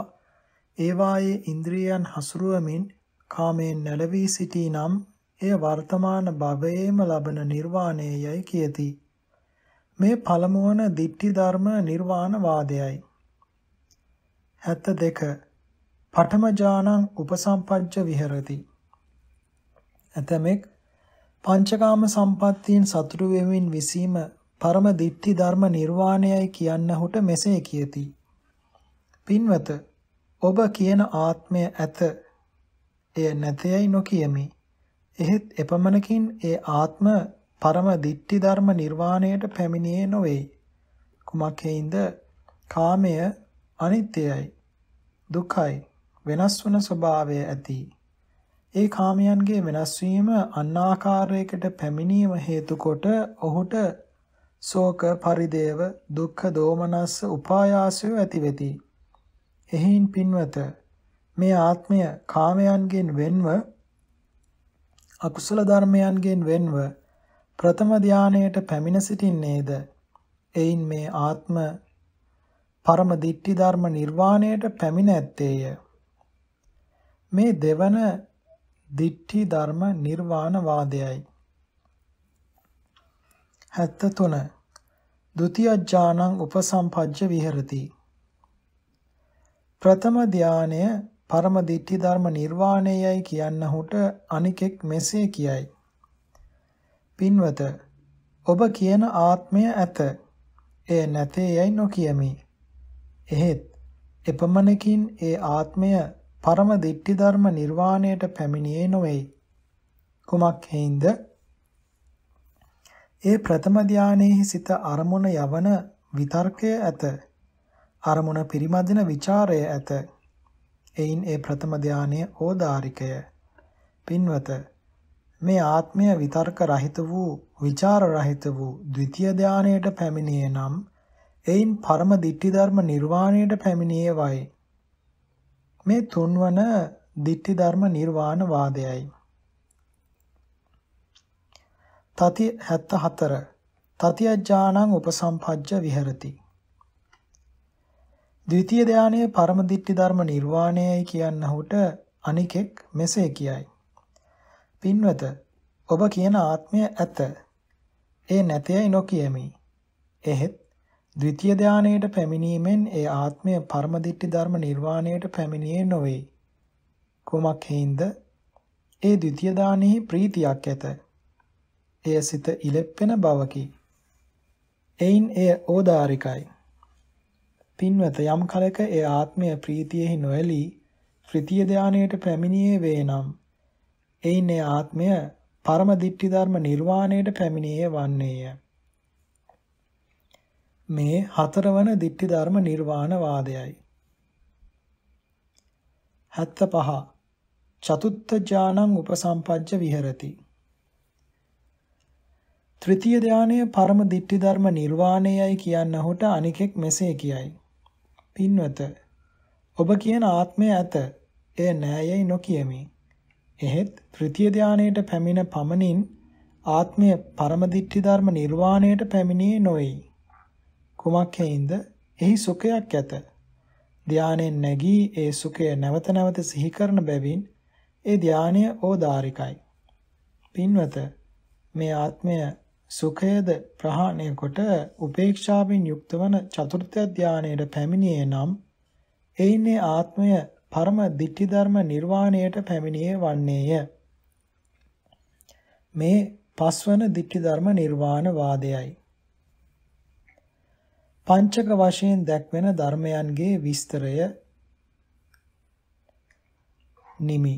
ඒවායේ ඉන්ද්‍රියයන් හසුරුවමින් කාමයෙන් නැලවී සිටීනම් එය වර්තමාන භවයේම ලබන නිර්වාණයයි කියති. මේ පළමුවන දිට්ඨි ධර්ම නිර්වාණ වාදයයි. 72 පඨමජානං උපසම්පජ්ජ විහෙරති. ඇතමෙක් පංචකාම සම්පත්තියෙන් සතුටු වෙමින් විසීම පරම දිට්ඨි ධර්ම නිර්වාණයයි කියන්නහුට මෙසේ කියති. පින්වත ඔබ කියන ආත්මය ඇත. එය නැතයයි නොකියමි. එහෙත් එපමණකින් ඒ ආත්ම පරම දිට්ටි ධර්ම නිර්වාණයට පැමිණියේ නොවේ. කුමක් හේඳ කාමය අනිත්‍යයි. දුකයි. වෙනස් වන ස්වභාවය ඇති. ඒ කාමයන්ගේ වෙනස් වීම අන්නාකාරයකට පැමිණීම හේතු කොට ඔහුට ශෝක පරිදේව දුක්ඛ දෝමනස්ස උපායාසය ඇති වෙති. එහෙයින් පින්වත මේ ආත්මය කාමයන්ගෙන් වෙන්ව අකුසල ධර්මයන්ගෙන් වෙන්ව ප්‍රථම ධානයට පැමිණ සිටින්නේද එයින් මේ ආත්ම පරම දිට්ඨි ධර්ම නිර්වාණයට පැමිණ ඇත්තේය මේ දෙවන දිට්ඨි ධර්ම නිර්වාණ වාදයයි 73 ද්විතිය ඥානං උපසම්පජ්ජ විහෙරති ප්‍රථම ධානය පරම දිට්ඨි ධර්ම නිර්වාණයයි කියන්නහුට අනිකෙක් මෙසේ කියයි. පින්වත ඔබ කියන ආත්මය ඇත. එය නැතේ යයි නොකියමි. එහෙත් එපමණකින් ඒ ආත්මය පරම දිට්ඨි ධර්ම නිර්වාණයට පැමිණියේ නොවේයි. කුමක් හේඳ? ඒ ප්‍රථම ධානයේ සිත අරමුණ යවන විතර්කය ඇත. අරමුණ පිරිමදින ਵਿਚාරය ඇත. එයින් ඒ ප්‍රථම ධානය ඕදාරිකය. පින්වත මේ ආත්මය විතර්ක රහිත වූ, ਵਿਚාර රහිත වූ ද්විතීය ධානයට පැමිණියේ නම් එයින් පරම ditthi ධර්ම නිර්වාණයට පැමිණියේ වයි. මේ තුන්වන ditthi ධර්ම නිර්වාණ වාදයයි. තති 74 තතියඥානං උපසම්පජ්ජ විහෙරති ද්විතීය ධානයේ පරම දිට්ඨි ධර්ම නිර්වාණයයි කියනහොට අනිකෙක් මෙසේ කියයි. පින්වත ඔබ කියන ආත්මය ඇත. ඒ නැතයයි නොකියමි. එහෙත් ද්විතීය ධානයට පැමිණීමෙන් ඒ ආත්මය පරම දිට්ඨි ධර්ම නිර්වාණයට පැමිණියේ නොවේ. කුමක් හේඳ? ඒ ද්විතීය ධානයේ ප්‍රීතියක් ඇත. එය සිත ඉලෙප්පෙන බවකි. එයින් එය ඕදාරිකයි. පින්වත යම් කලක ඒ ආත්මය ප්‍රීතියෙහි නොඇලී ත්‍රිතිය ධානයට පැමිණියේ වේනම් එයින් ඒ ආත්මය පරම දිට්ඨි ධර්ම නිර්වාණයට පැමිණියේ වන්නේය. මේ හතරවන දිට්ඨි ධර්ම නිර්වාණ වාදයයි. 75 චතුත්ථ ඥානං උපසම්පජ්ජ විහෙරති. ත්‍රිතිය ධානය පරම දිට්ඨි ධර්ම නිර්වාණයයි කියන්නහොට අනිකෙක් මෙසේ කියයි. පින්වත ඔබ කියන ආත්මය ඇත. එය නෑයයි නොකියමි. එහෙත් ත්‍ෘතිය ධානයට පැමිණ පමණින් ආත්මය පරම දිට්ඨි ධර්ම නිර්වාණයට පැමිණියේ නොයි. කුමක් හේඳ එහි සුඛයක් ඇත. ධානයෙන් නැගී ඒ සුඛය නැවත නැවත සිහි කරන බැවින් ඒ ධානය ඕදාරිකයි. පින්වත මේ ආත්මය සුඛයද ප්‍රහාණය කොට උපේක්ෂාවෙන් යුක්ත වන චතුර්ථ ධානයට පැමිණියේ නම් එයින්නේ ආත්මය පරම ditthi ධර්ම නිර්වාණයට පැමිණියේ වන්නේය. මේ පස්වන ditthi ධර්ම නිර්වාණ වාදයයි. පංචක වශයෙන් දැක්වෙන ධර්මයන්ගේ විස්තරය නිමි.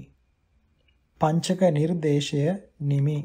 පංචක නිර්දේශය නිමි.